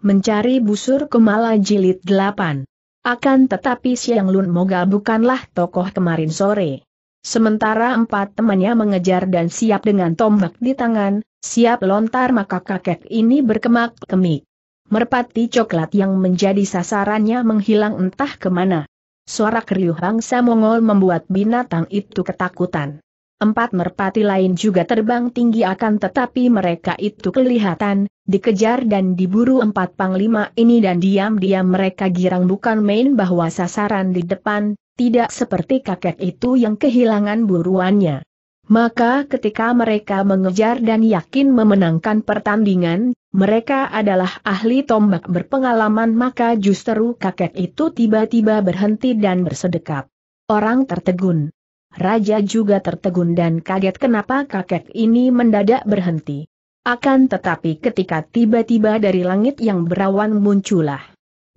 Mencari busur kemala jilid 8. Akan tetapi Siang Lun Moga bukanlah tokoh kemarin sore. Sementara empat temannya mengejar dan siap dengan tombak di tangan, siap lontar maka kakek ini berkemak-kemik. Merpati coklat yang menjadi sasarannya menghilang entah kemana. Suara keriuh bangsa Mongol membuat binatang itu ketakutan. Empat merpati lain juga terbang tinggi akan tetapi mereka itu kelihatan, dikejar dan diburu empat panglima ini dan diam-diam mereka girang bukan main bahwa sasaran di depan, tidak seperti kakek itu yang kehilangan buruannya. Maka ketika mereka mengejar dan yakin memenangkan pertandingan, mereka adalah ahli tombak berpengalaman maka justru kakek itu tiba-tiba berhenti dan bersedekap. Orang tertegun. Raja juga tertegun dan kaget kenapa kakek ini mendadak berhenti. Akan tetapi ketika tiba-tiba dari langit yang berawan muncullah.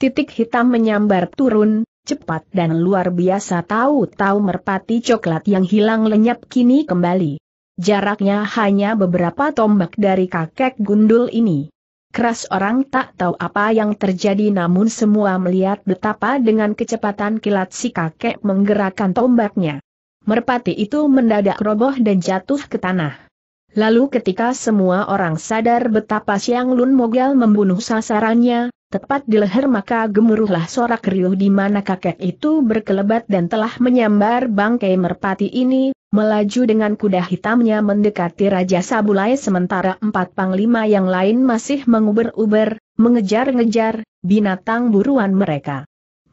Titik hitam menyambar turun, cepat dan luar biasa tahu-tahu merpati coklat yang hilang lenyap kini kembali. Jaraknya hanya beberapa tombak dari kakek gundul ini. Keras orang tak tahu apa yang terjadi namun semua melihat betapa dengan kecepatan kilat si kakek menggerakkan tombaknya merpati itu mendadak roboh dan jatuh ke tanah. Lalu ketika semua orang sadar betapa Siang Lun Mogel membunuh sasarannya, tepat di leher maka gemuruhlah sorak riuh di mana kakek itu berkelebat dan telah menyambar bangkai merpati ini, melaju dengan kuda hitamnya mendekati Raja Sabulai sementara empat panglima yang lain masih menguber-uber, mengejar-ngejar, binatang buruan mereka.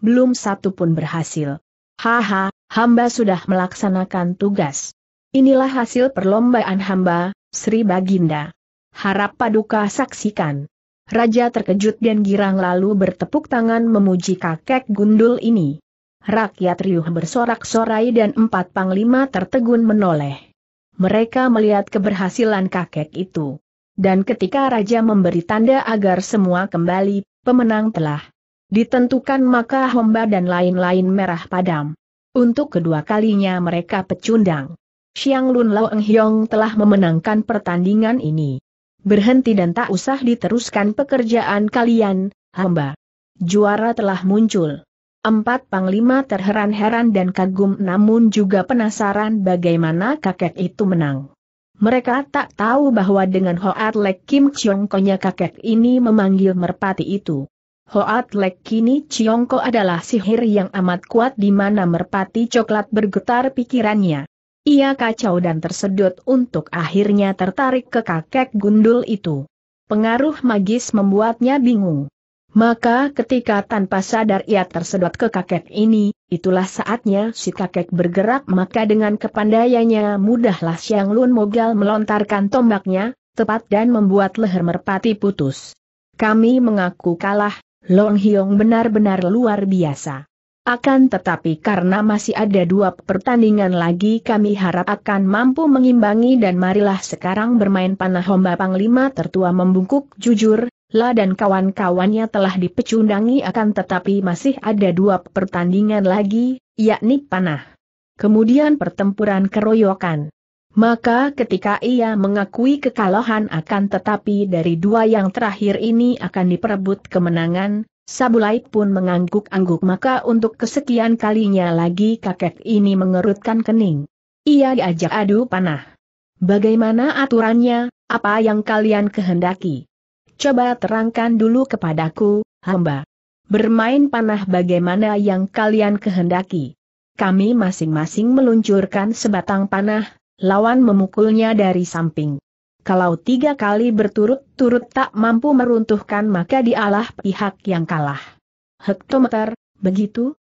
Belum satu pun berhasil. Haha, hamba sudah melaksanakan tugas. Inilah hasil perlombaan hamba, Sri Baginda. Harap paduka saksikan. Raja terkejut dan girang lalu bertepuk tangan memuji kakek gundul ini. Rakyat riuh bersorak-sorai dan empat panglima tertegun menoleh. Mereka melihat keberhasilan kakek itu. Dan ketika Raja memberi tanda agar semua kembali, pemenang telah ditentukan maka Homba dan lain-lain merah padam. Untuk kedua kalinya mereka pecundang. Xiang Lun Lao Eng Hiong telah memenangkan pertandingan ini. Berhenti dan tak usah diteruskan pekerjaan kalian, hamba. Juara telah muncul. Empat panglima terheran-heran dan kagum namun juga penasaran bagaimana kakek itu menang. Mereka tak tahu bahwa dengan Hoat Lek Kim Chiong Konya kakek ini memanggil merpati itu. Hoat Lek kini Ciongko adalah sihir yang amat kuat di mana merpati coklat bergetar pikirannya. Ia kacau dan tersedot untuk akhirnya tertarik ke kakek gundul itu. Pengaruh magis membuatnya bingung. Maka ketika tanpa sadar ia tersedot ke kakek ini, itulah saatnya si kakek bergerak maka dengan kepandaiannya mudahlah Siang Lun Mogal melontarkan tombaknya, tepat dan membuat leher merpati putus. Kami mengaku kalah, Long Hyong benar-benar luar biasa. Akan tetapi karena masih ada dua pertandingan lagi kami harap akan mampu mengimbangi dan marilah sekarang bermain panah homba panglima tertua membungkuk jujur, La dan kawan-kawannya telah dipecundangi akan tetapi masih ada dua pertandingan lagi, yakni panah. Kemudian pertempuran keroyokan. Maka ketika ia mengakui kekalahan akan tetapi dari dua yang terakhir ini akan diperebut kemenangan, Sabulai pun mengangguk-angguk maka untuk kesekian kalinya lagi kakek ini mengerutkan kening. Ia diajak adu panah. Bagaimana aturannya, apa yang kalian kehendaki? Coba terangkan dulu kepadaku, hamba. Bermain panah bagaimana yang kalian kehendaki? Kami masing-masing meluncurkan sebatang panah, lawan memukulnya dari samping. Kalau tiga kali berturut-turut tak mampu meruntuhkan maka dialah pihak yang kalah. Hektometer, begitu?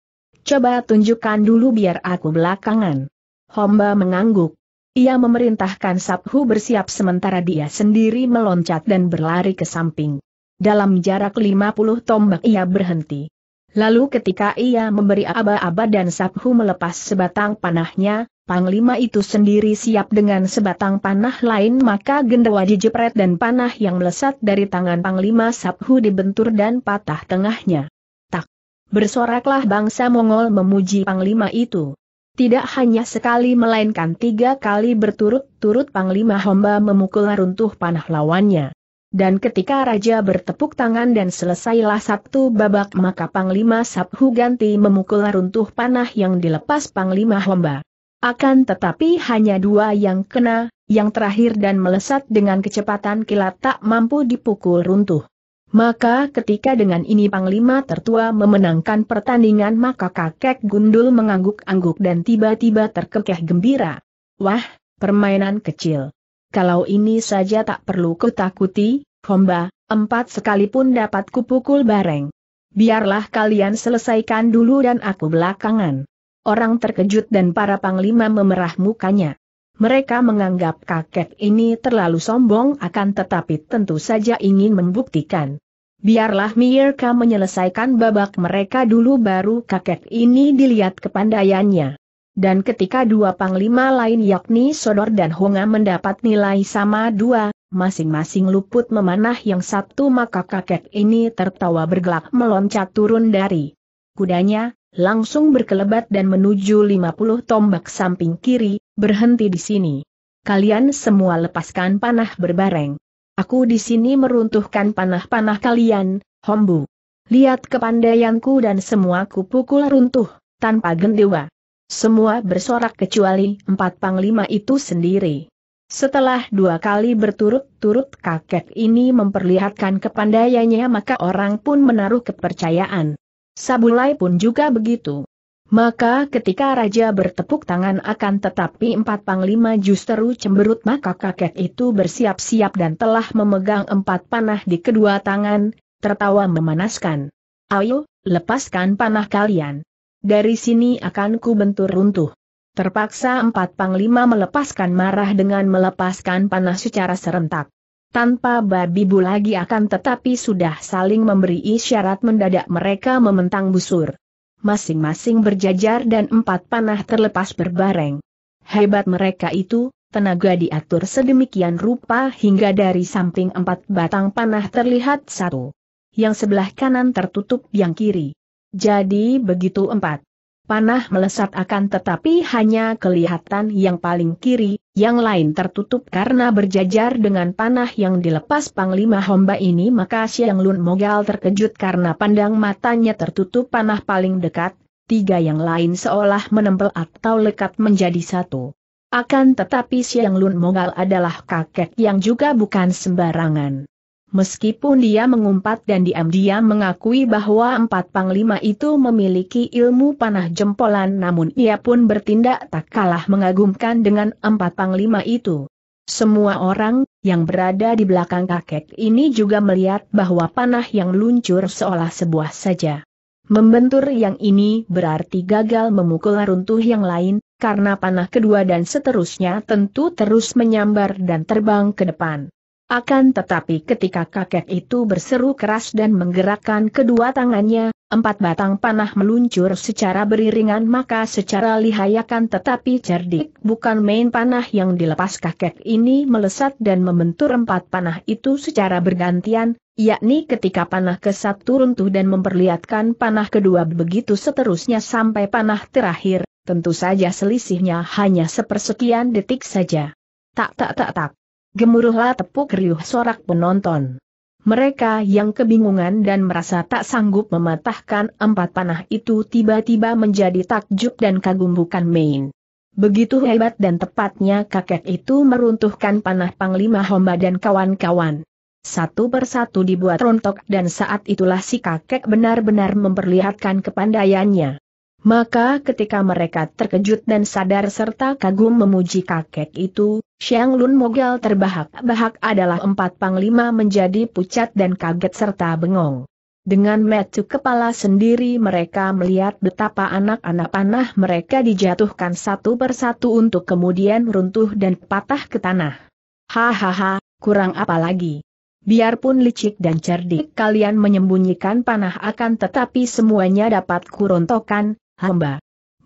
Coba tunjukkan dulu biar aku belakangan. Homba mengangguk. Ia memerintahkan Sabhu bersiap sementara dia sendiri meloncat dan berlari ke samping. Dalam jarak 50 tombak ia berhenti. Lalu ketika ia memberi aba-aba dan Sabhu melepas sebatang panahnya, Panglima itu sendiri siap dengan sebatang panah lain maka gendawa dijepret dan panah yang melesat dari tangan Panglima Sabhu dibentur dan patah tengahnya. Tak! Bersoraklah bangsa Mongol memuji Panglima itu. Tidak hanya sekali melainkan tiga kali berturut-turut Panglima Homba memukul runtuh panah lawannya. Dan ketika Raja bertepuk tangan dan selesailah Sabtu babak maka Panglima Sabhu ganti memukul runtuh panah yang dilepas Panglima Homba. Akan tetapi hanya dua yang kena, yang terakhir dan melesat dengan kecepatan kilat tak mampu dipukul runtuh. Maka ketika dengan ini Panglima tertua memenangkan pertandingan maka kakek gundul mengangguk-angguk dan tiba-tiba terkekeh gembira. Wah, permainan kecil. Kalau ini saja tak perlu kutakuti, Homba, empat sekalipun dapat kupukul bareng. Biarlah kalian selesaikan dulu dan aku belakangan orang terkejut dan para panglima memerah mukanya. Mereka menganggap kakek ini terlalu sombong akan tetapi tentu saja ingin membuktikan. Biarlah Mirka menyelesaikan babak mereka dulu baru kakek ini dilihat kepandaiannya. Dan ketika dua panglima lain yakni Sodor dan Honga mendapat nilai sama dua, masing-masing luput memanah yang satu maka kakek ini tertawa bergelak meloncat turun dari kudanya, Langsung berkelebat dan menuju 50 tombak samping kiri, berhenti di sini. Kalian semua lepaskan panah berbareng. Aku di sini meruntuhkan panah-panah kalian, hombu. Lihat kepandaianku dan semua kupukul runtuh, tanpa gendewa. Semua bersorak kecuali empat panglima itu sendiri. Setelah dua kali berturut-turut kakek ini memperlihatkan kepandaiannya maka orang pun menaruh kepercayaan. Sabulai pun juga begitu. Maka ketika raja bertepuk tangan akan tetapi empat panglima justru cemberut maka kakek itu bersiap-siap dan telah memegang empat panah di kedua tangan, tertawa memanaskan. Ayo, lepaskan panah kalian. Dari sini akan ku bentur runtuh. Terpaksa empat panglima melepaskan marah dengan melepaskan panah secara serentak. Tanpa babi bu lagi akan tetapi sudah saling memberi isyarat mendadak mereka mementang busur. Masing-masing berjajar dan empat panah terlepas berbareng. Hebat mereka itu, tenaga diatur sedemikian rupa hingga dari samping empat batang panah terlihat satu. Yang sebelah kanan tertutup yang kiri. Jadi begitu empat panah melesat akan tetapi hanya kelihatan yang paling kiri, yang lain tertutup karena berjajar dengan panah yang dilepas Panglima Homba ini maka Siang Lun Mogal terkejut karena pandang matanya tertutup panah paling dekat, tiga yang lain seolah menempel atau lekat menjadi satu. Akan tetapi Siang Lun Mogal adalah kakek yang juga bukan sembarangan. Meskipun dia mengumpat dan diam-diam mengakui bahwa empat panglima itu memiliki ilmu panah jempolan namun ia pun bertindak tak kalah mengagumkan dengan empat panglima itu. Semua orang yang berada di belakang kakek ini juga melihat bahwa panah yang luncur seolah sebuah saja. Membentur yang ini berarti gagal memukul runtuh yang lain, karena panah kedua dan seterusnya tentu terus menyambar dan terbang ke depan. Akan tetapi ketika kakek itu berseru keras dan menggerakkan kedua tangannya, empat batang panah meluncur secara beriringan maka secara lihai tetapi cerdik bukan main panah yang dilepas kakek ini melesat dan membentur empat panah itu secara bergantian, yakni ketika panah ke satu runtuh dan memperlihatkan panah kedua begitu seterusnya sampai panah terakhir, tentu saja selisihnya hanya sepersekian detik saja. Tak tak tak tak. Gemuruhlah tepuk riuh sorak penonton. Mereka yang kebingungan dan merasa tak sanggup mematahkan empat panah itu tiba-tiba menjadi takjub dan kagum bukan main. Begitu hebat dan tepatnya kakek itu meruntuhkan panah Panglima Homba dan kawan-kawan. Satu persatu dibuat rontok dan saat itulah si kakek benar-benar memperlihatkan kepandaiannya. Maka ketika mereka terkejut dan sadar serta kagum memuji kakek itu, Xiang Lun Mogal terbahak-bahak adalah empat panglima menjadi pucat dan kaget serta bengong. Dengan metu kepala sendiri mereka melihat betapa anak-anak panah mereka dijatuhkan satu persatu untuk kemudian runtuh dan patah ke tanah. Hahaha, kurang apa lagi. Biarpun licik dan cerdik kalian menyembunyikan panah akan tetapi semuanya dapat kurontokan, hamba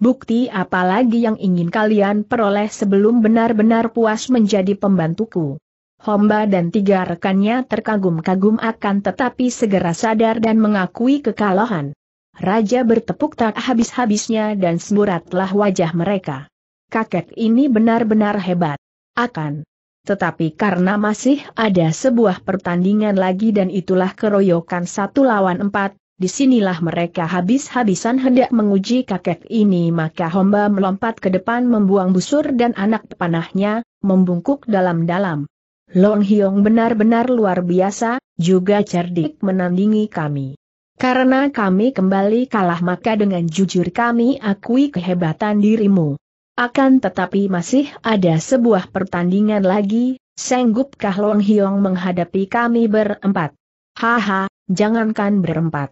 bukti apa lagi yang ingin kalian peroleh sebelum benar-benar puas menjadi pembantuku? Homba dan tiga rekannya terkagum-kagum akan tetapi segera sadar dan mengakui kekalahan. Raja bertepuk tak habis-habisnya dan semburatlah wajah mereka. Kakek ini benar-benar hebat. Akan. Tetapi karena masih ada sebuah pertandingan lagi dan itulah keroyokan satu lawan empat, disinilah mereka habis-habisan hendak menguji kakek ini maka Homba melompat ke depan membuang busur dan anak panahnya, membungkuk dalam-dalam. Long Hiong benar-benar luar biasa, juga cerdik menandingi kami. Karena kami kembali kalah maka dengan jujur kami akui kehebatan dirimu. Akan tetapi masih ada sebuah pertandingan lagi, sanggupkah Long Hiong menghadapi kami berempat? Haha, jangankan berempat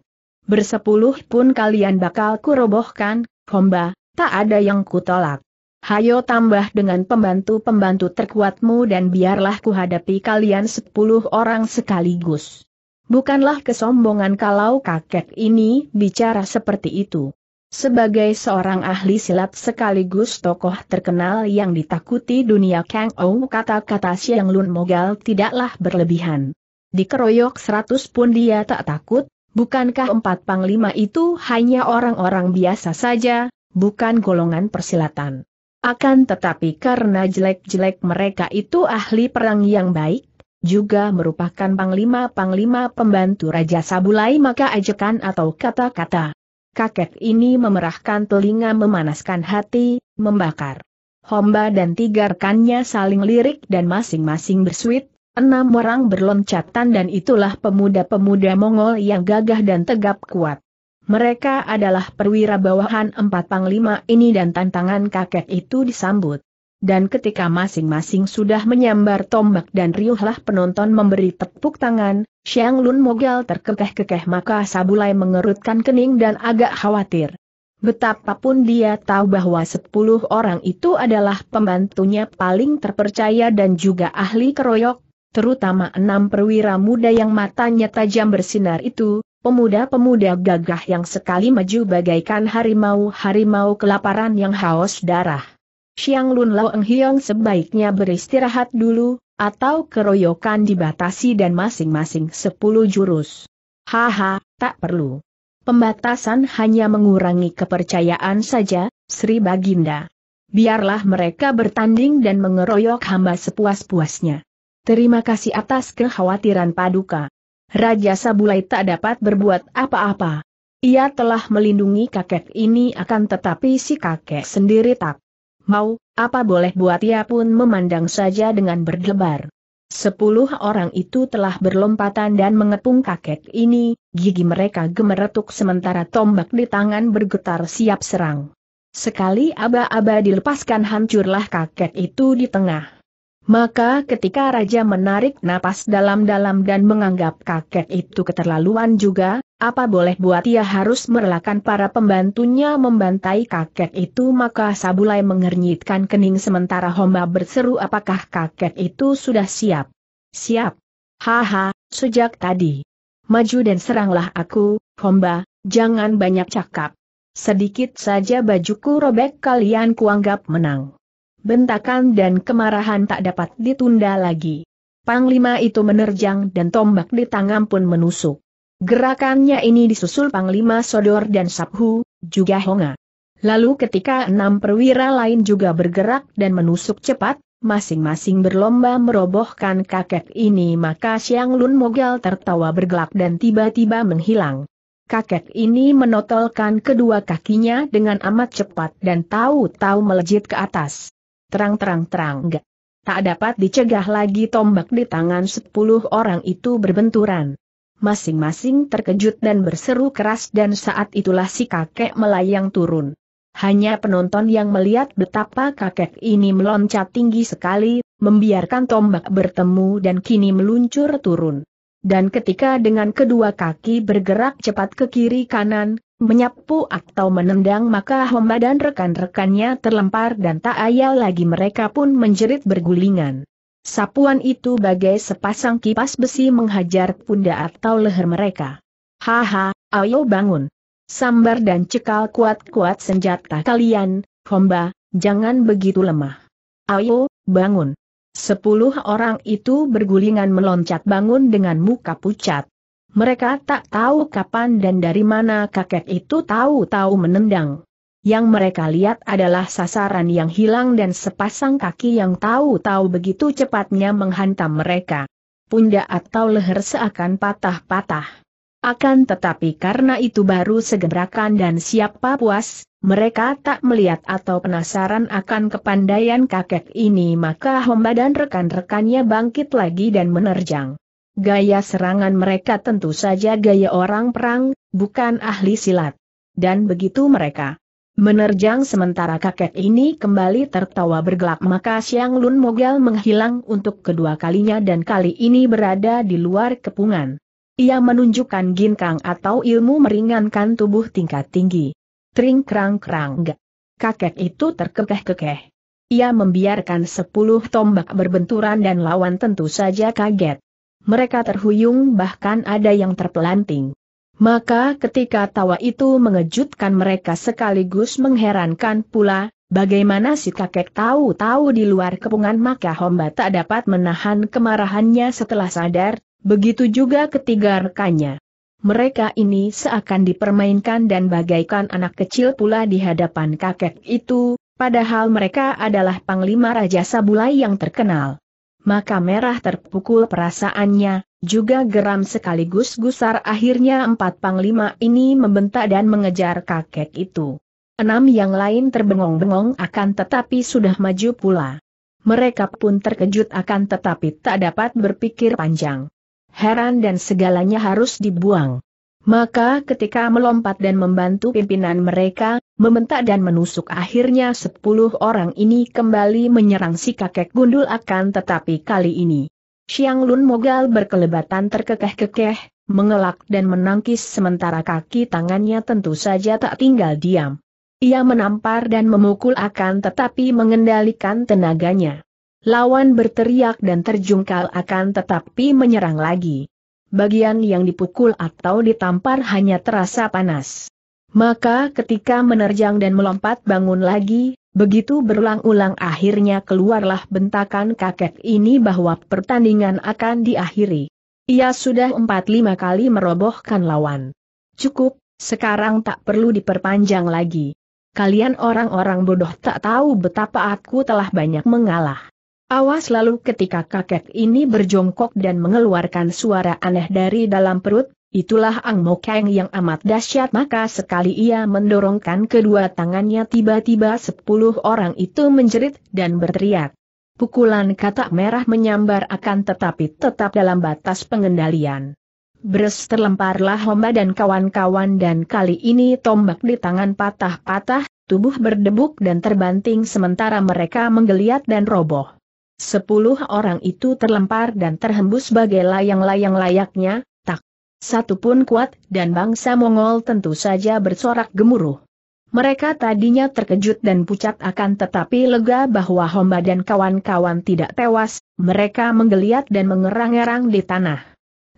bersepuluh pun kalian bakal kurobohkan, homba, tak ada yang kutolak. Hayo tambah dengan pembantu-pembantu terkuatmu dan biarlah kuhadapi kalian sepuluh orang sekaligus. Bukanlah kesombongan kalau kakek ini bicara seperti itu. Sebagai seorang ahli silat sekaligus tokoh terkenal yang ditakuti dunia Kang Ou kata-kata yang Lun Mogal tidaklah berlebihan. Dikeroyok seratus pun dia tak takut, Bukankah empat panglima itu hanya orang-orang biasa saja, bukan golongan persilatan? Akan tetapi karena jelek-jelek mereka itu ahli perang yang baik, juga merupakan panglima-panglima pembantu Raja Sabulai maka ajakan atau kata-kata. Kakek ini memerahkan telinga memanaskan hati, membakar. Homba dan tiga rekannya saling lirik dan masing-masing bersuit, Enam orang berloncatan dan itulah pemuda-pemuda Mongol yang gagah dan tegap kuat. Mereka adalah perwira bawahan empat panglima ini dan tantangan kakek itu disambut. Dan ketika masing-masing sudah menyambar tombak dan riuhlah penonton memberi tepuk tangan, Xiang Lun Mogal terkekeh-kekeh maka Sabulai mengerutkan kening dan agak khawatir. Betapapun dia tahu bahwa sepuluh orang itu adalah pembantunya paling terpercaya dan juga ahli keroyok, terutama enam perwira muda yang matanya tajam bersinar itu, pemuda-pemuda gagah yang sekali maju bagaikan harimau-harimau kelaparan yang haus darah. Xiang Lun Lao Eng Hiong sebaiknya beristirahat dulu, atau keroyokan dibatasi dan masing-masing sepuluh jurus. Haha, tak perlu. Pembatasan hanya mengurangi kepercayaan saja, Sri Baginda. Biarlah mereka bertanding dan mengeroyok hamba sepuas-puasnya. Terima kasih atas kekhawatiran Paduka. Raja Sabulai tak dapat berbuat apa-apa. Ia telah melindungi kakek ini akan tetapi si kakek sendiri tak mau, apa boleh buat ia pun memandang saja dengan berdebar. Sepuluh orang itu telah berlompatan dan mengepung kakek ini, gigi mereka gemeretuk sementara tombak di tangan bergetar siap serang. Sekali aba-aba dilepaskan hancurlah kakek itu di tengah. Maka ketika Raja menarik napas dalam-dalam dan menganggap kakek itu keterlaluan juga, apa boleh buat ia harus merelakan para pembantunya membantai kakek itu maka Sabulai mengernyitkan kening sementara Homba berseru apakah kakek itu sudah siap. Siap. Haha, sejak tadi. Maju dan seranglah aku, Homba, jangan banyak cakap. Sedikit saja bajuku robek kalian kuanggap menang bentakan dan kemarahan tak dapat ditunda lagi. Panglima itu menerjang dan tombak di tangan pun menusuk. Gerakannya ini disusul Panglima Sodor dan Sabhu, juga Honga. Lalu ketika enam perwira lain juga bergerak dan menusuk cepat, masing-masing berlomba merobohkan kakek ini maka Siang Lun Mogal tertawa bergelak dan tiba-tiba menghilang. Kakek ini menotolkan kedua kakinya dengan amat cepat dan tahu-tahu melejit ke atas. Terang-terang-terang enggak. Tak dapat dicegah lagi tombak di tangan sepuluh orang itu berbenturan. Masing-masing terkejut dan berseru keras dan saat itulah si kakek melayang turun. Hanya penonton yang melihat betapa kakek ini meloncat tinggi sekali, membiarkan tombak bertemu dan kini meluncur turun. Dan ketika dengan kedua kaki bergerak cepat ke kiri kanan, menyapu atau menendang maka Homba dan rekan-rekannya terlempar dan tak ayal lagi mereka pun menjerit bergulingan. Sapuan itu bagai sepasang kipas besi menghajar pundak atau leher mereka. Haha, ayo bangun. Sambar dan cekal kuat-kuat senjata kalian, Homba, jangan begitu lemah. Ayo, bangun. Sepuluh orang itu bergulingan meloncat bangun dengan muka pucat. Mereka tak tahu kapan dan dari mana kakek itu tahu-tahu menendang. Yang mereka lihat adalah sasaran yang hilang dan sepasang kaki yang tahu-tahu begitu cepatnya menghantam mereka. Pundak atau leher seakan patah-patah. Akan tetapi karena itu baru segerakan dan siapa puas, mereka tak melihat atau penasaran akan kepandaian kakek ini maka Homba dan rekan-rekannya bangkit lagi dan menerjang. Gaya serangan mereka tentu saja gaya orang perang, bukan ahli silat. Dan begitu mereka menerjang sementara kakek ini kembali tertawa bergelak maka Siang Lun Mogel menghilang untuk kedua kalinya dan kali ini berada di luar kepungan. Ia menunjukkan ginkang atau ilmu meringankan tubuh tingkat tinggi. Tring krang krang Kakek itu terkekeh-kekeh. Ia membiarkan sepuluh tombak berbenturan dan lawan tentu saja kaget mereka terhuyung bahkan ada yang terpelanting. Maka ketika tawa itu mengejutkan mereka sekaligus mengherankan pula, bagaimana si kakek tahu-tahu di luar kepungan maka Homba tak dapat menahan kemarahannya setelah sadar, begitu juga ketiga rekannya. Mereka ini seakan dipermainkan dan bagaikan anak kecil pula di hadapan kakek itu, padahal mereka adalah Panglima Raja Sabulai yang terkenal maka merah terpukul perasaannya, juga geram sekaligus gusar akhirnya empat panglima ini membentak dan mengejar kakek itu. Enam yang lain terbengong-bengong akan tetapi sudah maju pula. Mereka pun terkejut akan tetapi tak dapat berpikir panjang. Heran dan segalanya harus dibuang. Maka ketika melompat dan membantu pimpinan mereka, membentak dan menusuk akhirnya sepuluh orang ini kembali menyerang si kakek gundul akan tetapi kali ini. Xiang Lun Mogal berkelebatan terkekeh-kekeh, mengelak dan menangkis sementara kaki tangannya tentu saja tak tinggal diam. Ia menampar dan memukul akan tetapi mengendalikan tenaganya. Lawan berteriak dan terjungkal akan tetapi menyerang lagi bagian yang dipukul atau ditampar hanya terasa panas. Maka ketika menerjang dan melompat bangun lagi, begitu berulang-ulang akhirnya keluarlah bentakan kakek ini bahwa pertandingan akan diakhiri. Ia sudah empat lima kali merobohkan lawan. Cukup, sekarang tak perlu diperpanjang lagi. Kalian orang-orang bodoh tak tahu betapa aku telah banyak mengalah. Awas lalu ketika kakek ini berjongkok dan mengeluarkan suara aneh dari dalam perut, itulah Ang Mo Kang yang amat dahsyat maka sekali ia mendorongkan kedua tangannya tiba-tiba sepuluh orang itu menjerit dan berteriak. Pukulan katak merah menyambar akan tetapi tetap dalam batas pengendalian. Bres terlemparlah Homba dan kawan-kawan dan kali ini tombak di tangan patah-patah, tubuh berdebuk dan terbanting sementara mereka menggeliat dan roboh. Sepuluh orang itu terlempar dan terhembus bagai layang-layang layaknya, tak. Satu pun kuat, dan bangsa Mongol tentu saja bersorak gemuruh. Mereka tadinya terkejut dan pucat akan tetapi lega bahwa Homba dan kawan-kawan tidak tewas, mereka menggeliat dan mengerang-erang di tanah.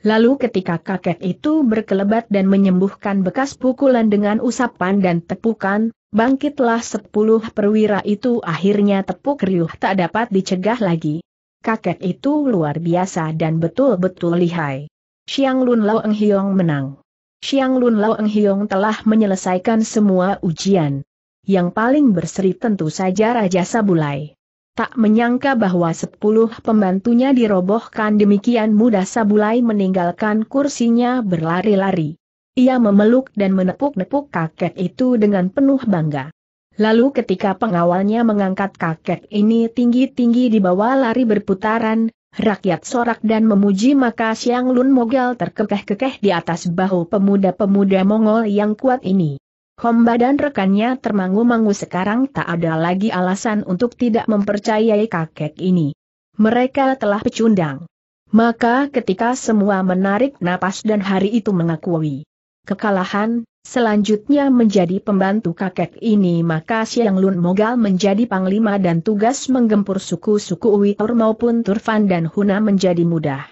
Lalu ketika kakek itu berkelebat dan menyembuhkan bekas pukulan dengan usapan dan tepukan, Bangkitlah sepuluh perwira itu akhirnya tepuk riuh tak dapat dicegah lagi. Kakek itu luar biasa dan betul-betul lihai. Xiang Lun Lao Eng Hiong menang. Xiang Lun Lao Eng Hiong telah menyelesaikan semua ujian. Yang paling berseri tentu saja Raja Sabulai. Tak menyangka bahwa sepuluh pembantunya dirobohkan demikian mudah Sabulai meninggalkan kursinya berlari-lari. Ia memeluk dan menepuk-nepuk kakek itu dengan penuh bangga. Lalu ketika pengawalnya mengangkat kakek ini tinggi-tinggi di bawah lari berputaran, rakyat sorak dan memuji maka Siang Lun Mogal terkekeh-kekeh di atas bahu pemuda-pemuda Mongol yang kuat ini. Homba dan rekannya termangu-mangu sekarang tak ada lagi alasan untuk tidak mempercayai kakek ini. Mereka telah pecundang. Maka ketika semua menarik napas dan hari itu mengakui kekalahan, selanjutnya menjadi pembantu kakek ini maka Siang Lun Mogal menjadi panglima dan tugas menggempur suku-suku Uitur maupun Turfan dan Huna menjadi mudah.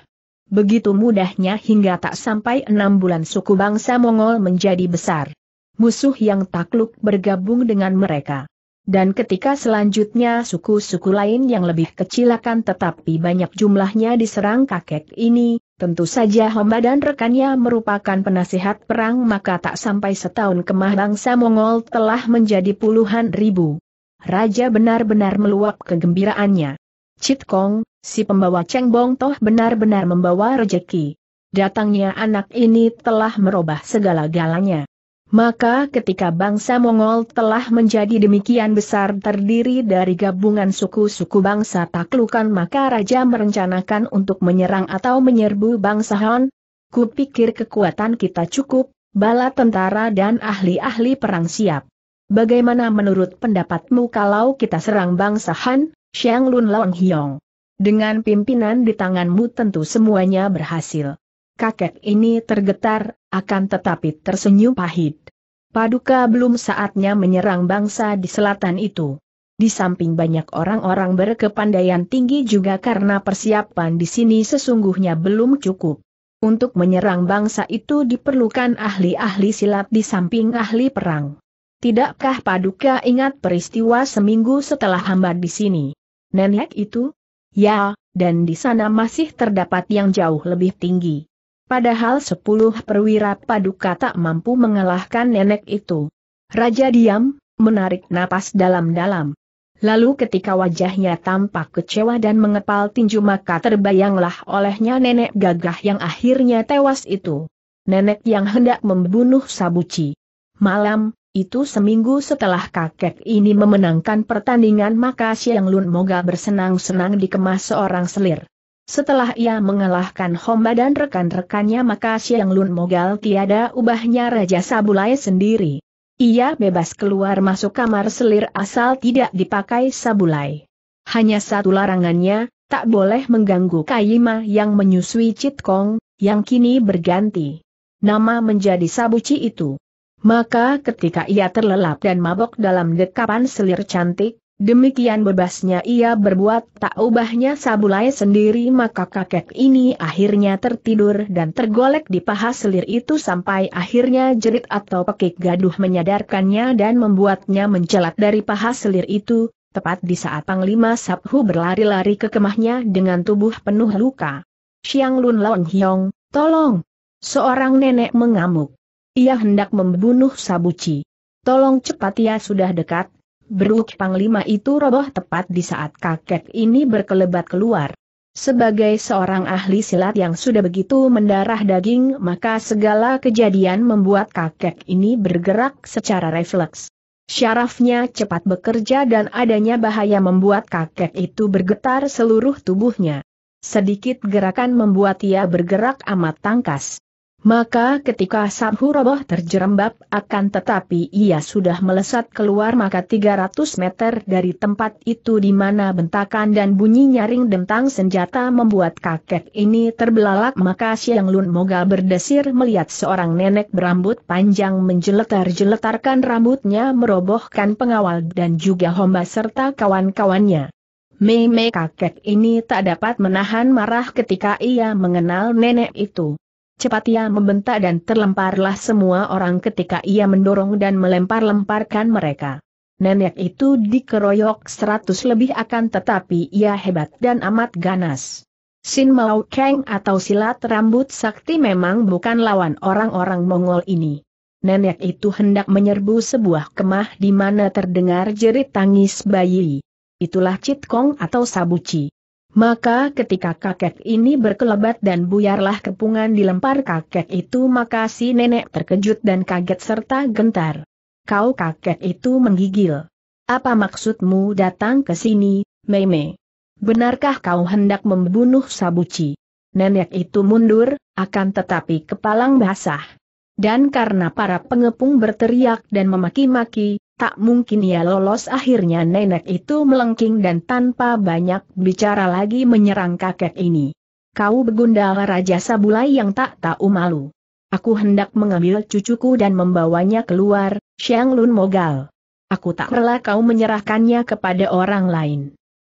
Begitu mudahnya hingga tak sampai enam bulan suku bangsa Mongol menjadi besar. Musuh yang takluk bergabung dengan mereka. Dan ketika selanjutnya suku-suku lain yang lebih kecil akan tetapi banyak jumlahnya diserang kakek ini, Tentu saja Hamba dan rekannya merupakan penasihat perang maka tak sampai setahun kemah bangsa Mongol telah menjadi puluhan ribu. Raja benar-benar meluap kegembiraannya. Cit Kong, si pembawa Cheng Bong Toh benar-benar membawa rejeki. Datangnya anak ini telah merubah segala galanya. Maka ketika bangsa Mongol telah menjadi demikian besar terdiri dari gabungan suku-suku bangsa taklukan maka raja merencanakan untuk menyerang atau menyerbu bangsa Han. Kupikir kekuatan kita cukup, bala tentara dan ahli-ahli perang siap. Bagaimana menurut pendapatmu kalau kita serang bangsa Han, Xiang Lun Long Hiong? Dengan pimpinan di tanganmu tentu semuanya berhasil kakek ini tergetar, akan tetapi tersenyum pahit. Paduka belum saatnya menyerang bangsa di selatan itu. Di samping banyak orang-orang berkepandaian tinggi juga karena persiapan di sini sesungguhnya belum cukup. Untuk menyerang bangsa itu diperlukan ahli-ahli silat di samping ahli perang. Tidakkah Paduka ingat peristiwa seminggu setelah hamba di sini? Nenek itu? Ya, dan di sana masih terdapat yang jauh lebih tinggi. Padahal sepuluh perwira paduka tak mampu mengalahkan nenek itu. Raja diam, menarik napas dalam-dalam. Lalu ketika wajahnya tampak kecewa dan mengepal tinju maka terbayanglah olehnya nenek gagah yang akhirnya tewas itu. Nenek yang hendak membunuh Sabuci. Malam, itu seminggu setelah kakek ini memenangkan pertandingan maka Siang Lun Moga bersenang-senang dikemas seorang selir. Setelah ia mengalahkan Homba dan rekan-rekannya maka Siang Lun Mogal tiada ubahnya Raja Sabulai sendiri. Ia bebas keluar masuk kamar selir asal tidak dipakai Sabulai. Hanya satu larangannya, tak boleh mengganggu Kaima yang menyusui Citkong, yang kini berganti. Nama menjadi Sabuci itu. Maka ketika ia terlelap dan mabok dalam dekapan selir cantik, Demikian bebasnya ia berbuat tak ubahnya Sabulai sendiri maka kakek ini akhirnya tertidur dan tergolek di paha selir itu sampai akhirnya jerit atau pekik gaduh menyadarkannya dan membuatnya mencelat dari paha selir itu, tepat di saat Panglima Sabhu berlari-lari ke kemahnya dengan tubuh penuh luka. Xiang Lun Long Hyong, tolong! Seorang nenek mengamuk. Ia hendak membunuh Sabuci. Tolong cepat ia sudah dekat, Beruk Panglima itu roboh tepat di saat kakek ini berkelebat keluar. Sebagai seorang ahli silat yang sudah begitu mendarah daging maka segala kejadian membuat kakek ini bergerak secara refleks. Syarafnya cepat bekerja dan adanya bahaya membuat kakek itu bergetar seluruh tubuhnya. Sedikit gerakan membuat ia bergerak amat tangkas. Maka ketika Sabhu roboh terjerembab akan tetapi ia sudah melesat keluar maka 300 meter dari tempat itu di mana bentakan dan bunyi nyaring dentang senjata membuat kakek ini terbelalak maka Siang Lun Moga berdesir melihat seorang nenek berambut panjang menjeletar-jeletarkan rambutnya merobohkan pengawal dan juga homba serta kawan-kawannya. Meme kakek ini tak dapat menahan marah ketika ia mengenal nenek itu. Cepat ia membentak dan terlemparlah semua orang ketika ia mendorong dan melempar-lemparkan mereka. Nenek itu dikeroyok seratus lebih akan tetapi ia hebat dan amat ganas. Sin Mao Kang atau silat rambut sakti memang bukan lawan orang-orang Mongol ini. Nenek itu hendak menyerbu sebuah kemah di mana terdengar jerit tangis bayi. Itulah Cit Kong atau Sabuci. Maka ketika kakek ini berkelebat dan buyarlah kepungan dilempar kakek itu maka si nenek terkejut dan kaget serta gentar. Kau kakek itu menggigil. Apa maksudmu datang ke sini, Meme? Benarkah kau hendak membunuh Sabuci? Nenek itu mundur, akan tetapi kepalang basah. Dan karena para pengepung berteriak dan memaki-maki, Tak mungkin ia lolos akhirnya nenek itu melengking dan tanpa banyak bicara lagi menyerang kakek ini. Kau begundal Raja Sabulai yang tak tahu malu. Aku hendak mengambil cucuku dan membawanya keluar, Xiang Lun Mogal. Aku tak rela kau menyerahkannya kepada orang lain.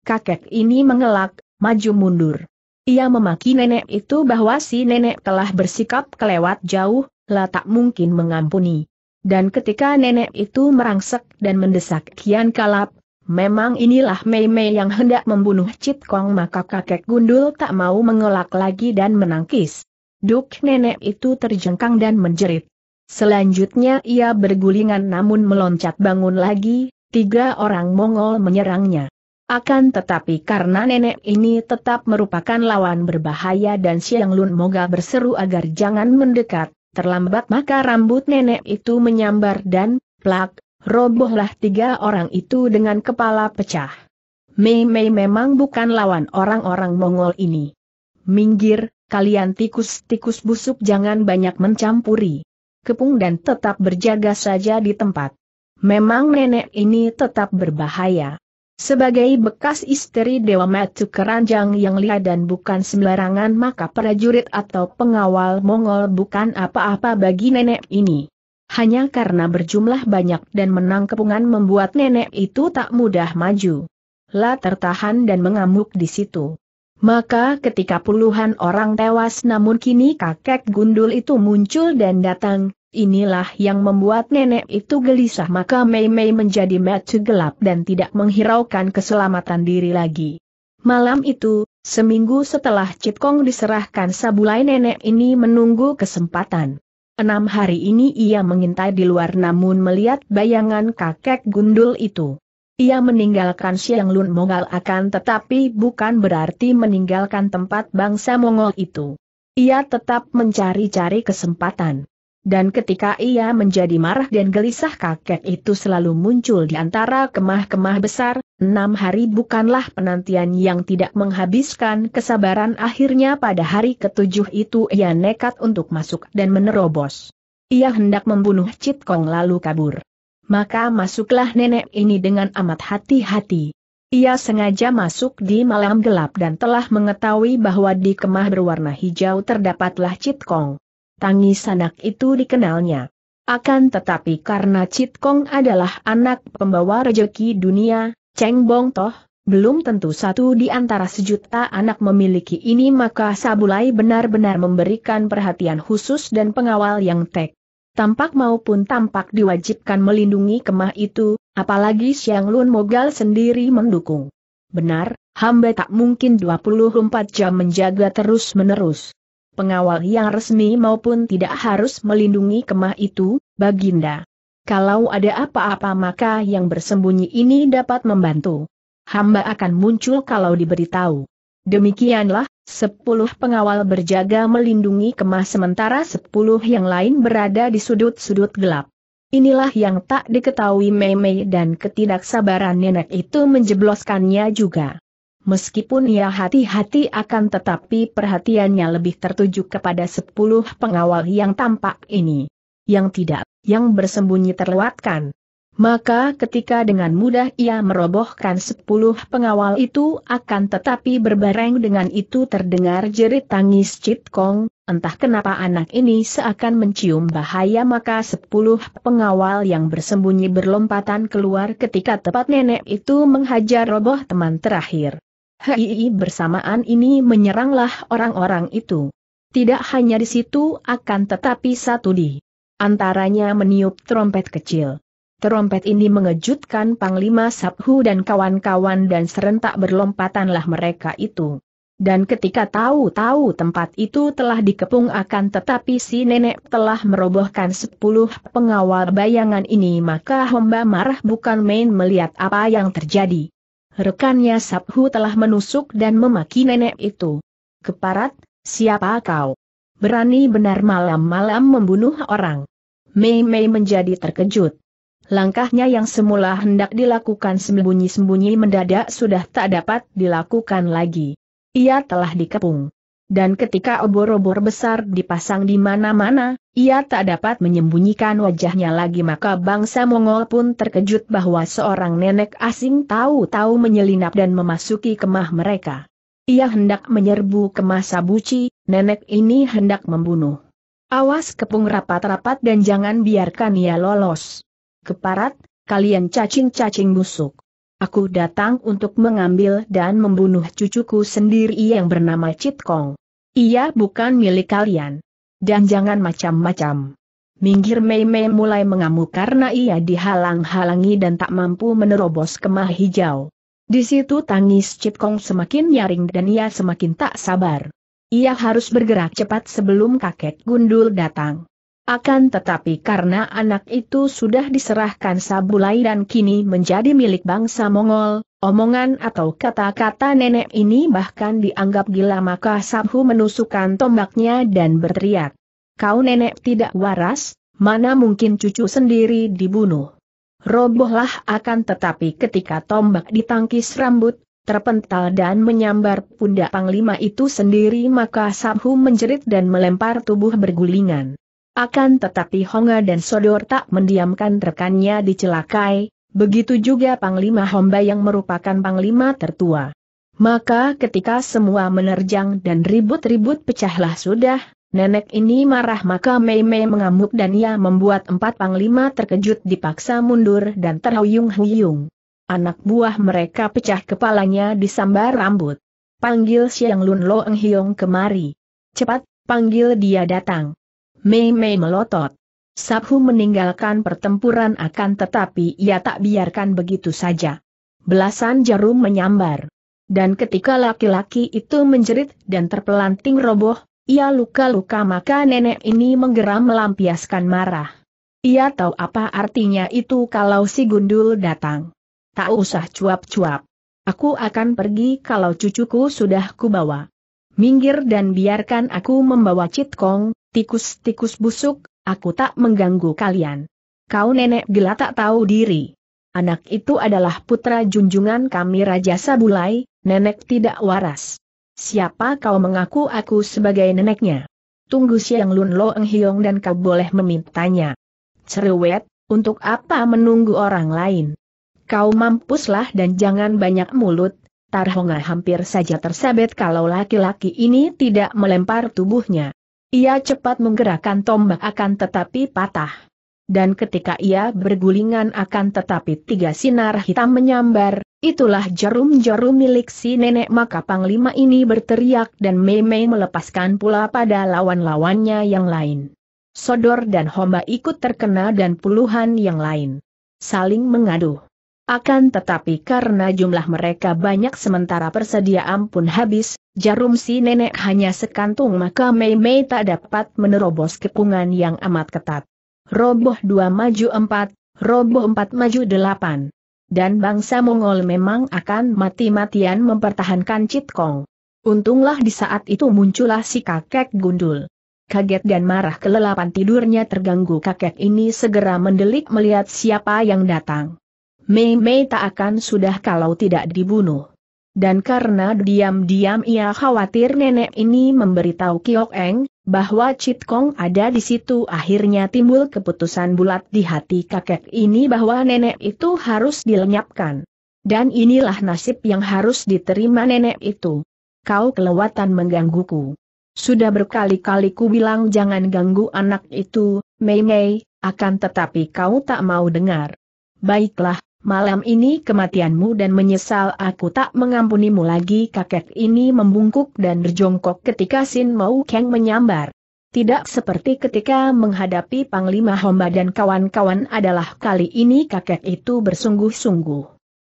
Kakek ini mengelak, maju mundur. Ia memaki nenek itu bahwa si nenek telah bersikap kelewat jauh, lah tak mungkin mengampuni. Dan ketika nenek itu merangsek dan mendesak Kian Kalap, memang inilah Mei Mei yang hendak membunuh Cit Kong maka kakek gundul tak mau mengelak lagi dan menangkis. Duk nenek itu terjengkang dan menjerit. Selanjutnya ia bergulingan namun meloncat bangun lagi, tiga orang Mongol menyerangnya. Akan tetapi karena nenek ini tetap merupakan lawan berbahaya dan Siang Lun Moga berseru agar jangan mendekat, Terlambat maka rambut nenek itu menyambar dan, plak, robohlah tiga orang itu dengan kepala pecah. Mei Mei memang bukan lawan orang-orang Mongol ini. Minggir, kalian tikus-tikus busuk jangan banyak mencampuri. Kepung dan tetap berjaga saja di tempat. Memang nenek ini tetap berbahaya. Sebagai bekas istri Dewa Metu Keranjang yang lihat dan bukan sembarangan maka prajurit atau pengawal Mongol bukan apa-apa bagi nenek ini. Hanya karena berjumlah banyak dan menang kepungan membuat nenek itu tak mudah maju. La tertahan dan mengamuk di situ. Maka ketika puluhan orang tewas namun kini kakek gundul itu muncul dan datang, Inilah yang membuat nenek itu gelisah maka Mei Mei menjadi mata gelap dan tidak menghiraukan keselamatan diri lagi. Malam itu, seminggu setelah Kong diserahkan sabulai nenek ini menunggu kesempatan. Enam hari ini ia mengintai di luar namun melihat bayangan kakek gundul itu. Ia meninggalkan Siang Lun Mongol akan tetapi bukan berarti meninggalkan tempat bangsa Mongol itu. Ia tetap mencari-cari kesempatan dan ketika ia menjadi marah dan gelisah kakek itu selalu muncul di antara kemah-kemah besar, enam hari bukanlah penantian yang tidak menghabiskan kesabaran akhirnya pada hari ketujuh itu ia nekat untuk masuk dan menerobos. Ia hendak membunuh Cit Kong lalu kabur. Maka masuklah nenek ini dengan amat hati-hati. Ia sengaja masuk di malam gelap dan telah mengetahui bahwa di kemah berwarna hijau terdapatlah Cit Kong tangis anak itu dikenalnya. Akan tetapi karena Cit Kong adalah anak pembawa rejeki dunia, Cheng Bong Toh, belum tentu satu di antara sejuta anak memiliki ini maka Sabulai benar-benar memberikan perhatian khusus dan pengawal yang tek. Tampak maupun tampak diwajibkan melindungi kemah itu, apalagi Siang Lun Mogal sendiri mendukung. Benar, hamba tak mungkin 24 jam menjaga terus-menerus pengawal yang resmi maupun tidak harus melindungi kemah itu, Baginda. Kalau ada apa-apa maka yang bersembunyi ini dapat membantu. Hamba akan muncul kalau diberitahu. Demikianlah, sepuluh pengawal berjaga melindungi kemah sementara sepuluh yang lain berada di sudut-sudut gelap. Inilah yang tak diketahui Mei Mei dan ketidaksabaran nenek itu menjebloskannya juga meskipun ia hati-hati akan tetapi perhatiannya lebih tertuju kepada sepuluh pengawal yang tampak ini. Yang tidak, yang bersembunyi terlewatkan. Maka ketika dengan mudah ia merobohkan sepuluh pengawal itu akan tetapi berbareng dengan itu terdengar jerit tangis Chit Kong, entah kenapa anak ini seakan mencium bahaya maka sepuluh pengawal yang bersembunyi berlompatan keluar ketika tepat nenek itu menghajar roboh teman terakhir. Hii bersamaan ini menyeranglah orang-orang itu. Tidak hanya di situ akan tetapi satu di antaranya meniup trompet kecil. Trompet ini mengejutkan Panglima Sabhu dan kawan-kawan dan serentak berlompatanlah mereka itu. Dan ketika tahu-tahu tempat itu telah dikepung akan tetapi si nenek telah merobohkan sepuluh pengawal bayangan ini maka hamba marah bukan main melihat apa yang terjadi rekannya Sabhu telah menusuk dan memaki nenek itu. Keparat, siapa kau? Berani benar malam-malam membunuh orang. Mei Mei menjadi terkejut. Langkahnya yang semula hendak dilakukan sembunyi-sembunyi mendadak sudah tak dapat dilakukan lagi. Ia telah dikepung. Dan ketika obor-obor besar dipasang di mana-mana, ia tak dapat menyembunyikan wajahnya lagi maka bangsa Mongol pun terkejut bahwa seorang nenek asing tahu-tahu menyelinap dan memasuki kemah mereka. Ia hendak menyerbu kemah Sabuci, nenek ini hendak membunuh. Awas kepung rapat-rapat dan jangan biarkan ia lolos. Keparat, kalian cacing-cacing busuk. Aku datang untuk mengambil dan membunuh cucuku sendiri yang bernama Citkong. Ia bukan milik kalian. Dan jangan macam-macam. Minggir Mei Mei mulai mengamuk karena ia dihalang-halangi dan tak mampu menerobos kemah hijau. Di situ tangis Cip Kong semakin nyaring dan ia semakin tak sabar. Ia harus bergerak cepat sebelum kakek gundul datang. Akan tetapi karena anak itu sudah diserahkan Sabulai dan kini menjadi milik bangsa Mongol, Omongan atau kata-kata nenek ini bahkan dianggap gila maka Sabhu menusukkan tombaknya dan berteriak. Kau nenek tidak waras, mana mungkin cucu sendiri dibunuh. Robohlah akan tetapi ketika tombak ditangkis rambut, terpental dan menyambar pundak panglima itu sendiri maka Sabhu menjerit dan melempar tubuh bergulingan. Akan tetapi Honga dan Sodor tak mendiamkan rekannya dicelakai, begitu juga Panglima Homba yang merupakan Panglima tertua. Maka ketika semua menerjang dan ribut-ribut pecahlah sudah, nenek ini marah maka Mei Mei mengamuk dan ia membuat empat Panglima terkejut dipaksa mundur dan terhuyung-huyung. Anak buah mereka pecah kepalanya disambar rambut. Panggil Siang Lun Lo Eng Hiong kemari. Cepat, panggil dia datang. Mei Mei melotot. Sabhu meninggalkan pertempuran akan tetapi ia tak biarkan begitu saja. Belasan jarum menyambar. Dan ketika laki-laki itu menjerit dan terpelanting roboh, ia luka-luka maka nenek ini menggeram melampiaskan marah. Ia tahu apa artinya itu kalau si gundul datang. Tak usah cuap-cuap. Aku akan pergi kalau cucuku sudah kubawa. Minggir dan biarkan aku membawa citkong, tikus-tikus busuk, Aku tak mengganggu kalian. Kau nenek gila tak tahu diri. Anak itu adalah putra junjungan kami Raja Sabulai, nenek tidak waras. Siapa kau mengaku aku sebagai neneknya? Tunggu siang Lun Lo Eng Hiong dan kau boleh memintanya. Cerewet, untuk apa menunggu orang lain? Kau mampuslah dan jangan banyak mulut, Tarhonga hampir saja tersabet kalau laki-laki ini tidak melempar tubuhnya. Ia cepat menggerakkan tombak akan tetapi patah. Dan ketika ia bergulingan akan tetapi tiga sinar hitam menyambar, itulah jarum-jarum milik si nenek maka panglima ini berteriak dan memei melepaskan pula pada lawan-lawannya yang lain. Sodor dan Homba ikut terkena dan puluhan yang lain. Saling mengaduh. Akan tetapi karena jumlah mereka banyak sementara persediaan pun habis, jarum si nenek hanya sekantung maka Mei Mei tak dapat menerobos kepungan yang amat ketat. Roboh dua maju empat, roboh empat maju delapan. Dan bangsa Mongol memang akan mati-matian mempertahankan Citkong. Untunglah di saat itu muncullah si kakek gundul. Kaget dan marah kelelapan tidurnya terganggu kakek ini segera mendelik melihat siapa yang datang. Mei Mei tak akan sudah kalau tidak dibunuh. Dan karena diam-diam ia khawatir nenek ini memberitahu Kiok Eng, bahwa Cit Kong ada di situ akhirnya timbul keputusan bulat di hati kakek ini bahwa nenek itu harus dilenyapkan. Dan inilah nasib yang harus diterima nenek itu. Kau kelewatan menggangguku. Sudah berkali-kali ku bilang jangan ganggu anak itu, Mei Mei, akan tetapi kau tak mau dengar. Baiklah, Malam ini kematianmu dan menyesal aku tak mengampunimu lagi kakek ini membungkuk dan berjongkok ketika Sin Mau Kang menyambar. Tidak seperti ketika menghadapi Panglima Homba dan kawan-kawan adalah kali ini kakek itu bersungguh-sungguh.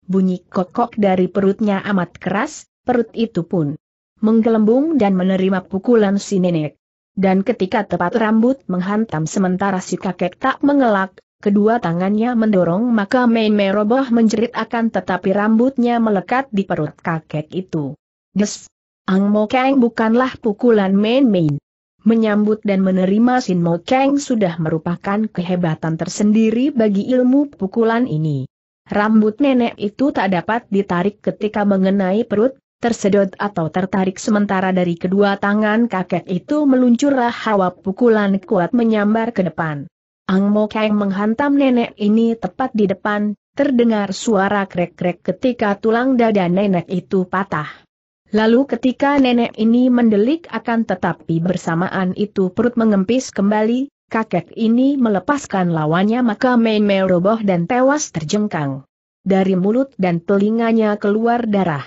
Bunyi kokok dari perutnya amat keras, perut itu pun menggelembung dan menerima pukulan si nenek. Dan ketika tepat rambut menghantam sementara si kakek tak mengelak, kedua tangannya mendorong maka Mei Meroboh menjerit akan tetapi rambutnya melekat di perut kakek itu. Des! Ang Mo Kang bukanlah pukulan Mei Mei. Menyambut dan menerima Sin Mo Kang sudah merupakan kehebatan tersendiri bagi ilmu pukulan ini. Rambut nenek itu tak dapat ditarik ketika mengenai perut, tersedot atau tertarik sementara dari kedua tangan kakek itu meluncurlah hawa pukulan kuat menyambar ke depan. Ang Kang menghantam nenek ini tepat di depan, terdengar suara krek-krek ketika tulang dada nenek itu patah. Lalu ketika nenek ini mendelik akan tetapi bersamaan itu perut mengempis kembali, kakek ini melepaskan lawannya maka Mei Mei roboh dan tewas terjengkang. Dari mulut dan telinganya keluar darah.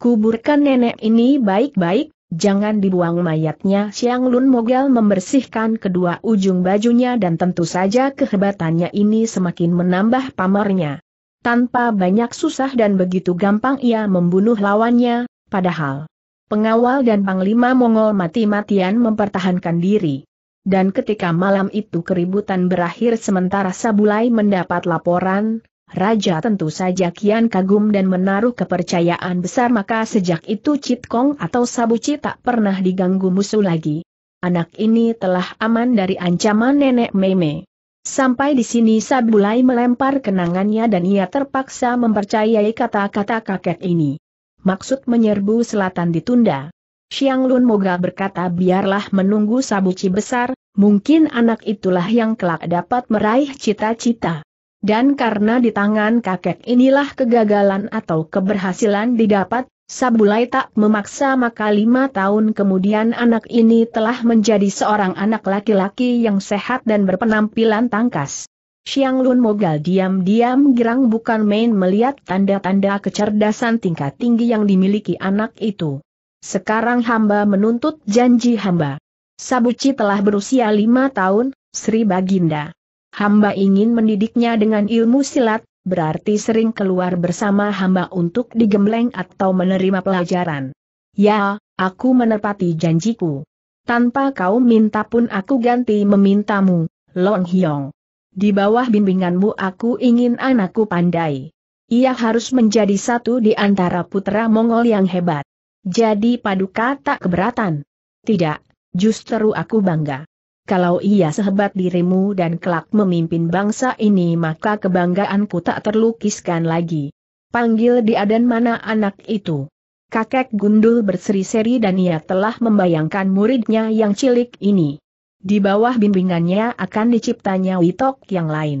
Kuburkan nenek ini baik-baik, Jangan dibuang mayatnya Siang Lun mogel membersihkan kedua ujung bajunya dan tentu saja kehebatannya ini semakin menambah pamarnya. Tanpa banyak susah dan begitu gampang ia membunuh lawannya, padahal pengawal dan panglima Mongol mati-matian mempertahankan diri. Dan ketika malam itu keributan berakhir sementara Sabulai mendapat laporan, Raja tentu saja kian kagum dan menaruh kepercayaan besar maka sejak itu Cit Kong atau Sabuci tak pernah diganggu musuh lagi. Anak ini telah aman dari ancaman nenek Meme. Sampai di sini Sabulai melempar kenangannya dan ia terpaksa mempercayai kata-kata kakek ini. Maksud menyerbu selatan ditunda. Xiang Lun Moga berkata biarlah menunggu Sabu Sabuci besar, mungkin anak itulah yang kelak dapat meraih cita-cita dan karena di tangan kakek inilah kegagalan atau keberhasilan didapat, Sabulai tak memaksa maka lima tahun kemudian anak ini telah menjadi seorang anak laki-laki yang sehat dan berpenampilan tangkas. Siang Lun Mogal diam-diam girang bukan main melihat tanda-tanda kecerdasan tingkat tinggi yang dimiliki anak itu. Sekarang hamba menuntut janji hamba. Sabuci telah berusia lima tahun, Sri Baginda. Hamba ingin mendidiknya dengan ilmu silat, berarti sering keluar bersama hamba untuk digembleng atau menerima pelajaran. Ya, aku menepati janjiku. Tanpa kau minta pun aku ganti memintamu, Long Hyong. Di bawah bimbinganmu aku ingin anakku pandai. Ia harus menjadi satu di antara putra Mongol yang hebat. Jadi paduka tak keberatan. Tidak, justru aku bangga kalau ia sehebat dirimu dan kelak memimpin bangsa ini maka kebanggaanku tak terlukiskan lagi. Panggil dia dan mana anak itu. Kakek gundul berseri-seri dan ia telah membayangkan muridnya yang cilik ini. Di bawah bimbingannya akan diciptanya witok yang lain.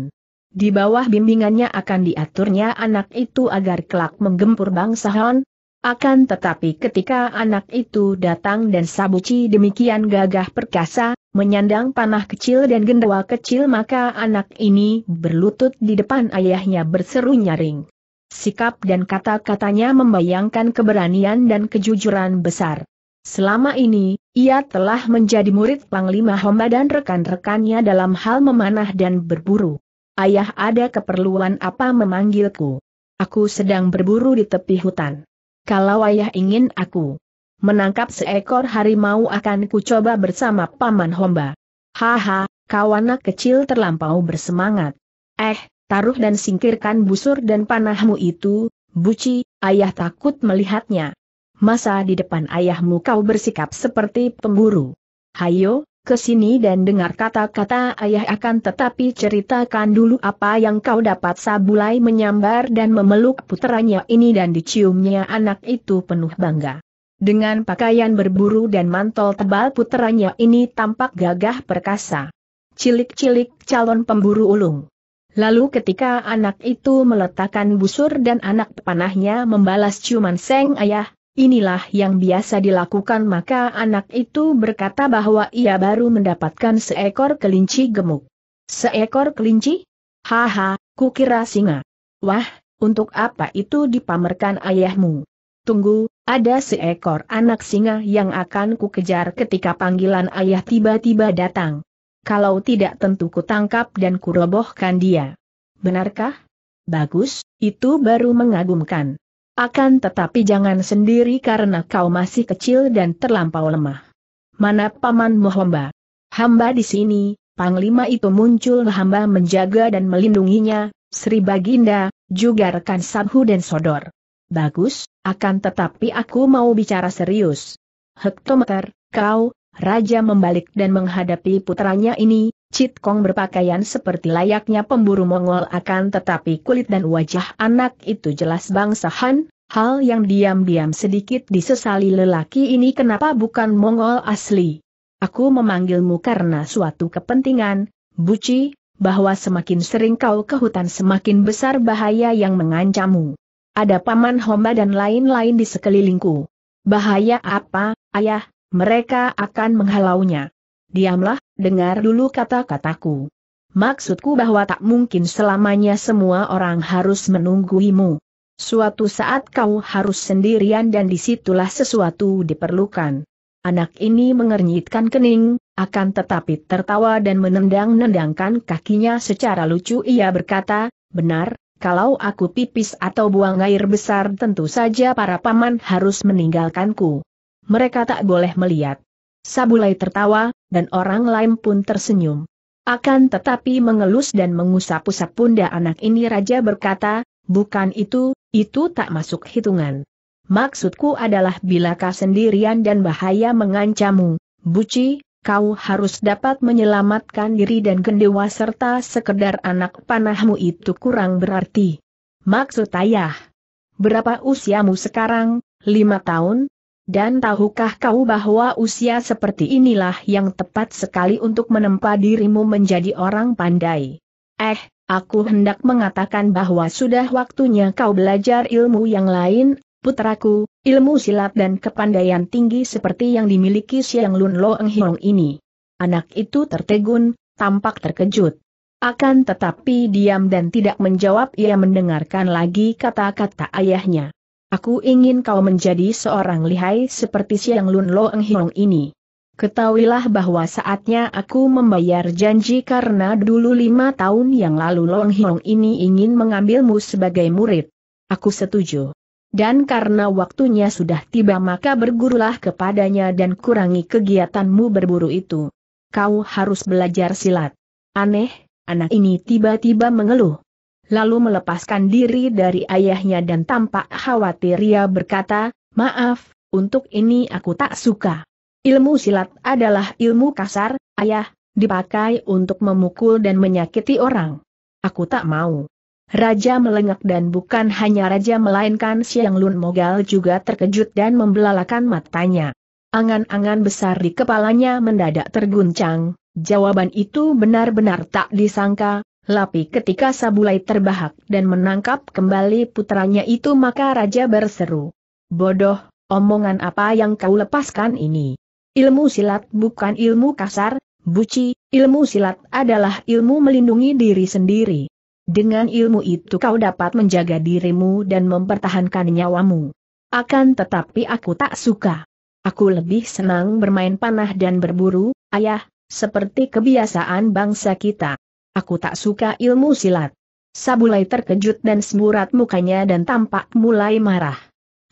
Di bawah bimbingannya akan diaturnya anak itu agar kelak menggempur bangsa Han, akan tetapi ketika anak itu datang dan Sabuci demikian gagah perkasa, menyandang panah kecil dan gendawa kecil maka anak ini berlutut di depan ayahnya berseru nyaring. Sikap dan kata-katanya membayangkan keberanian dan kejujuran besar. Selama ini, ia telah menjadi murid Panglima Homa dan rekan-rekannya dalam hal memanah dan berburu. Ayah ada keperluan apa memanggilku? Aku sedang berburu di tepi hutan kalau ayah ingin aku menangkap seekor harimau akan kucoba bersama Paman Homba. Haha, kawanak kecil terlampau bersemangat. Eh, taruh dan singkirkan busur dan panahmu itu, buci, ayah takut melihatnya. Masa di depan ayahmu kau bersikap seperti pemburu? Hayo, ke sini dan dengar kata-kata ayah akan tetapi ceritakan dulu apa yang kau dapat Sabulai menyambar dan memeluk puteranya ini dan diciumnya anak itu penuh bangga. Dengan pakaian berburu dan mantol tebal puteranya ini tampak gagah perkasa. Cilik-cilik calon pemburu ulung. Lalu ketika anak itu meletakkan busur dan anak panahnya membalas ciuman seng ayah, Inilah yang biasa dilakukan maka anak itu berkata bahwa ia baru mendapatkan seekor kelinci gemuk. Seekor kelinci? Haha, kukira singa. Wah, untuk apa itu dipamerkan ayahmu? Tunggu, ada seekor anak singa yang akan kukejar ketika panggilan ayah tiba-tiba datang. Kalau tidak tentu kutangkap dan kurobohkan dia. Benarkah? Bagus, itu baru mengagumkan. Akan tetapi jangan sendiri karena kau masih kecil dan terlampau lemah. Mana pamanmu hamba? Hamba di sini, panglima itu muncul hamba menjaga dan melindunginya, Sri Baginda, juga rekan Sabhu dan Sodor. Bagus, akan tetapi aku mau bicara serius. Hektometer, kau, Raja membalik dan menghadapi putranya ini, Chit Kong berpakaian seperti layaknya pemburu Mongol akan tetapi kulit dan wajah anak itu jelas bangsa Han, hal yang diam-diam sedikit disesali lelaki ini kenapa bukan Mongol asli. Aku memanggilmu karena suatu kepentingan, Buci, bahwa semakin sering kau ke hutan semakin besar bahaya yang mengancammu. Ada paman homba dan lain-lain di sekelilingku. Bahaya apa, ayah, mereka akan menghalaunya. Diamlah, dengar dulu kata-kataku. Maksudku bahwa tak mungkin selamanya semua orang harus menungguimu. Suatu saat kau harus sendirian dan disitulah sesuatu diperlukan. Anak ini mengernyitkan kening, akan tetapi tertawa dan menendang-nendangkan kakinya secara lucu ia berkata, benar, kalau aku pipis atau buang air besar tentu saja para paman harus meninggalkanku. Mereka tak boleh melihat. Sabulai tertawa, dan orang lain pun tersenyum. Akan tetapi mengelus dan mengusap-usap pundak anak ini Raja berkata, bukan itu, itu tak masuk hitungan. Maksudku adalah bila kau sendirian dan bahaya mengancammu, Buci, kau harus dapat menyelamatkan diri dan gendewa serta sekedar anak panahmu itu kurang berarti. Maksud ayah, berapa usiamu sekarang? Lima tahun, dan tahukah kau bahwa usia seperti inilah yang tepat sekali untuk menempa dirimu menjadi orang pandai? Eh, aku hendak mengatakan bahwa sudah waktunya kau belajar ilmu yang lain, putraku, ilmu silat dan kepandaian tinggi seperti yang dimiliki Siang Lun Lo Eng Hiong ini. Anak itu tertegun, tampak terkejut. Akan tetapi diam dan tidak menjawab ia mendengarkan lagi kata-kata ayahnya. Aku ingin kau menjadi seorang lihai seperti Siang Lun Loeng Hiong ini. Ketahuilah bahwa saatnya aku membayar janji karena dulu lima tahun yang lalu Long Hiong ini ingin mengambilmu sebagai murid. Aku setuju. Dan karena waktunya sudah tiba maka bergurulah kepadanya dan kurangi kegiatanmu berburu itu. Kau harus belajar silat. Aneh, anak ini tiba-tiba mengeluh lalu melepaskan diri dari ayahnya dan tampak khawatir ia berkata, maaf, untuk ini aku tak suka. Ilmu silat adalah ilmu kasar, ayah, dipakai untuk memukul dan menyakiti orang. Aku tak mau. Raja melengak dan bukan hanya raja melainkan Siang Lun Mogal juga terkejut dan membelalakan matanya. Angan-angan besar di kepalanya mendadak terguncang, jawaban itu benar-benar tak disangka, Lapi ketika Sabulai terbahak dan menangkap kembali putranya itu maka raja berseru. Bodoh, omongan apa yang kau lepaskan ini? Ilmu silat bukan ilmu kasar, buci, ilmu silat adalah ilmu melindungi diri sendiri. Dengan ilmu itu kau dapat menjaga dirimu dan mempertahankan nyawamu. Akan tetapi aku tak suka. Aku lebih senang bermain panah dan berburu, ayah, seperti kebiasaan bangsa kita. Aku tak suka ilmu silat. Sabulai terkejut dan semburat mukanya dan tampak mulai marah.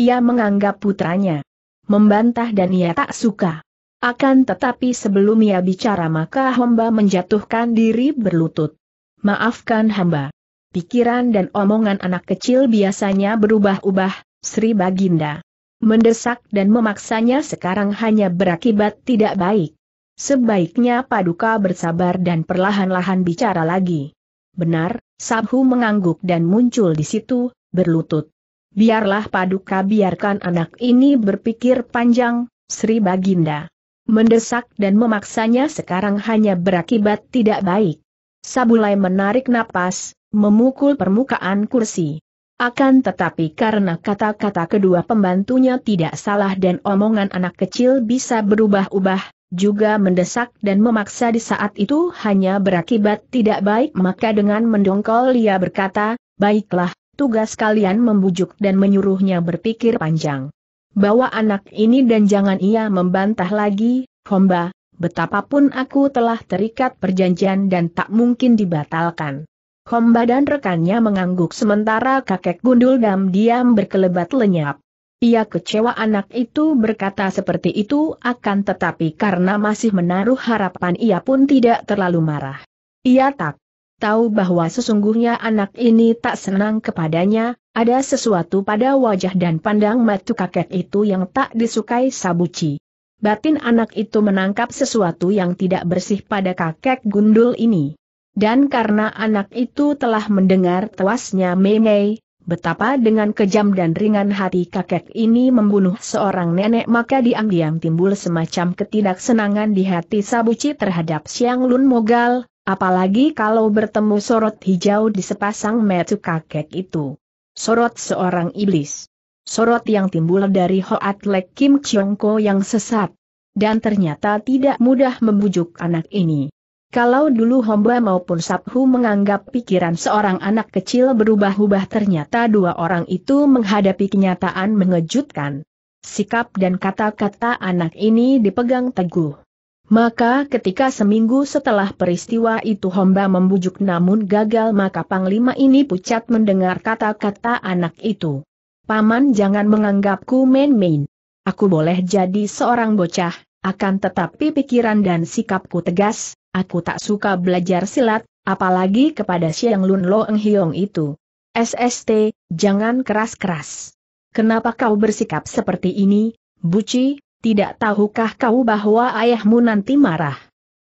Ia menganggap putranya. Membantah dan ia tak suka. Akan tetapi sebelum ia bicara maka hamba menjatuhkan diri berlutut. Maafkan hamba. Pikiran dan omongan anak kecil biasanya berubah-ubah, Sri Baginda. Mendesak dan memaksanya sekarang hanya berakibat tidak baik. Sebaiknya Paduka bersabar dan perlahan-lahan bicara lagi. Benar, Sabhu mengangguk dan muncul di situ, berlutut. Biarlah Paduka biarkan anak ini berpikir panjang, Sri Baginda. Mendesak dan memaksanya sekarang hanya berakibat tidak baik. Sabulai menarik napas, memukul permukaan kursi. Akan tetapi karena kata-kata kedua pembantunya tidak salah dan omongan anak kecil bisa berubah-ubah, juga mendesak dan memaksa di saat itu hanya berakibat tidak baik maka dengan mendongkol ia berkata, baiklah, tugas kalian membujuk dan menyuruhnya berpikir panjang. Bawa anak ini dan jangan ia membantah lagi, Homba, betapapun aku telah terikat perjanjian dan tak mungkin dibatalkan. Homba dan rekannya mengangguk sementara kakek gundul dam diam berkelebat lenyap. Ia kecewa anak itu berkata seperti itu akan tetapi karena masih menaruh harapan ia pun tidak terlalu marah. Ia tak tahu bahwa sesungguhnya anak ini tak senang kepadanya, ada sesuatu pada wajah dan pandang mata kakek itu yang tak disukai Sabuci. Batin anak itu menangkap sesuatu yang tidak bersih pada kakek gundul ini. Dan karena anak itu telah mendengar tewasnya Mei Mei, Betapa dengan kejam dan ringan hati kakek ini membunuh seorang nenek maka diam-diam timbul semacam ketidaksenangan di hati Sabuci terhadap Siang Lun Mogal, apalagi kalau bertemu sorot hijau di sepasang metu kakek itu. Sorot seorang iblis. Sorot yang timbul dari Hoat Lek Kim Chiong Ko yang sesat. Dan ternyata tidak mudah membujuk anak ini. Kalau dulu Homba maupun Sabhu menganggap pikiran seorang anak kecil berubah-ubah ternyata dua orang itu menghadapi kenyataan mengejutkan. Sikap dan kata-kata anak ini dipegang teguh. Maka ketika seminggu setelah peristiwa itu Homba membujuk namun gagal maka Panglima ini pucat mendengar kata-kata anak itu. Paman jangan menganggapku main-main. Aku boleh jadi seorang bocah, akan tetapi pikiran dan sikapku tegas, Aku tak suka belajar silat, apalagi kepada Siang Lun Lo Eng Hiong itu. SST, jangan keras-keras. Kenapa kau bersikap seperti ini, Buci, tidak tahukah kau bahwa ayahmu nanti marah?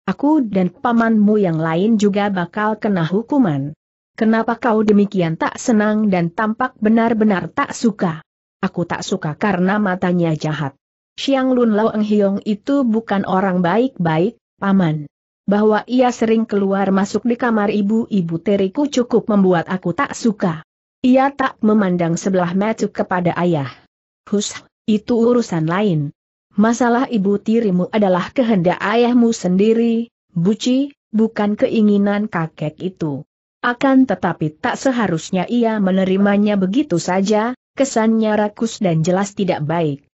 Aku dan pamanmu yang lain juga bakal kena hukuman. Kenapa kau demikian tak senang dan tampak benar-benar tak suka? Aku tak suka karena matanya jahat. Siang Lun Lo Eng Hiong itu bukan orang baik-baik, paman bahwa ia sering keluar masuk di kamar ibu-ibu teriku cukup membuat aku tak suka. Ia tak memandang sebelah mata kepada ayah. Hus, itu urusan lain. Masalah ibu tirimu adalah kehendak ayahmu sendiri, buci, bukan keinginan kakek itu. Akan tetapi tak seharusnya ia menerimanya begitu saja, kesannya rakus dan jelas tidak baik.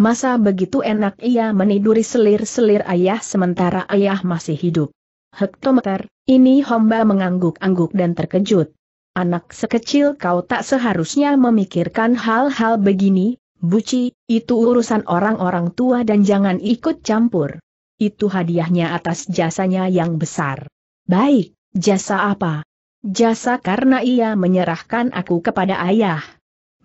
Masa begitu enak ia meniduri selir-selir ayah sementara ayah masih hidup. Hektometer, ini Homba mengangguk-angguk dan terkejut. Anak sekecil kau tak seharusnya memikirkan hal-hal begini, Buci, itu urusan orang-orang tua dan jangan ikut campur. Itu hadiahnya atas jasanya yang besar. Baik, jasa apa? Jasa karena ia menyerahkan aku kepada ayah.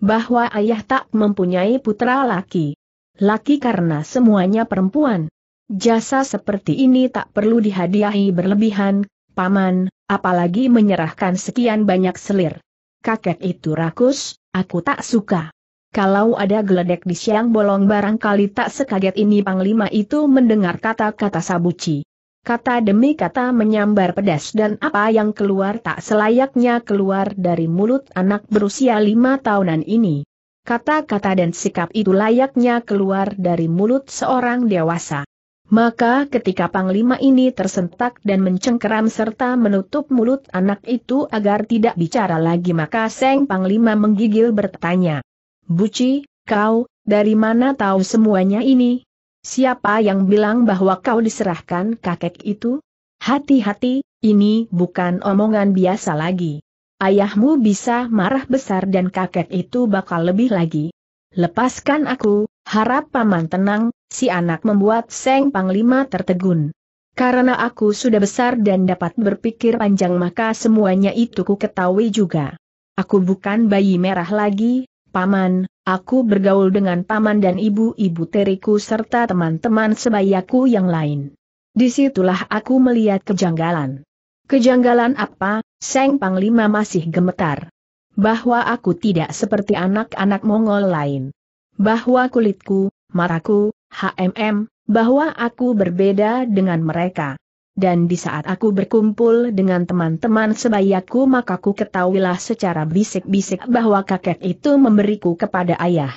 Bahwa ayah tak mempunyai putra laki laki karena semuanya perempuan. Jasa seperti ini tak perlu dihadiahi berlebihan, paman, apalagi menyerahkan sekian banyak selir. Kakek itu rakus, aku tak suka. Kalau ada geledek di siang bolong barangkali tak sekaget ini Panglima itu mendengar kata-kata Sabuci. Kata demi kata menyambar pedas dan apa yang keluar tak selayaknya keluar dari mulut anak berusia lima tahunan ini. Kata-kata dan sikap itu layaknya keluar dari mulut seorang dewasa. Maka ketika panglima ini tersentak dan mencengkeram serta menutup mulut anak itu agar tidak bicara lagi maka Seng Panglima menggigil bertanya. Buci, kau, dari mana tahu semuanya ini? Siapa yang bilang bahwa kau diserahkan kakek itu? Hati-hati, ini bukan omongan biasa lagi. Ayahmu bisa marah besar dan kakek itu bakal lebih lagi. Lepaskan aku, harap paman tenang, si anak membuat Seng Panglima tertegun. Karena aku sudah besar dan dapat berpikir panjang maka semuanya itu ku ketahui juga. Aku bukan bayi merah lagi, paman, aku bergaul dengan paman dan ibu-ibu teriku serta teman-teman sebayaku yang lain. Disitulah aku melihat kejanggalan. Kejanggalan apa, Seng Panglima masih gemetar. Bahwa aku tidak seperti anak-anak Mongol lain. Bahwa kulitku, maraku, HMM, bahwa aku berbeda dengan mereka. Dan di saat aku berkumpul dengan teman-teman sebayaku maka ku ketahuilah secara bisik-bisik bahwa kakek itu memberiku kepada ayah.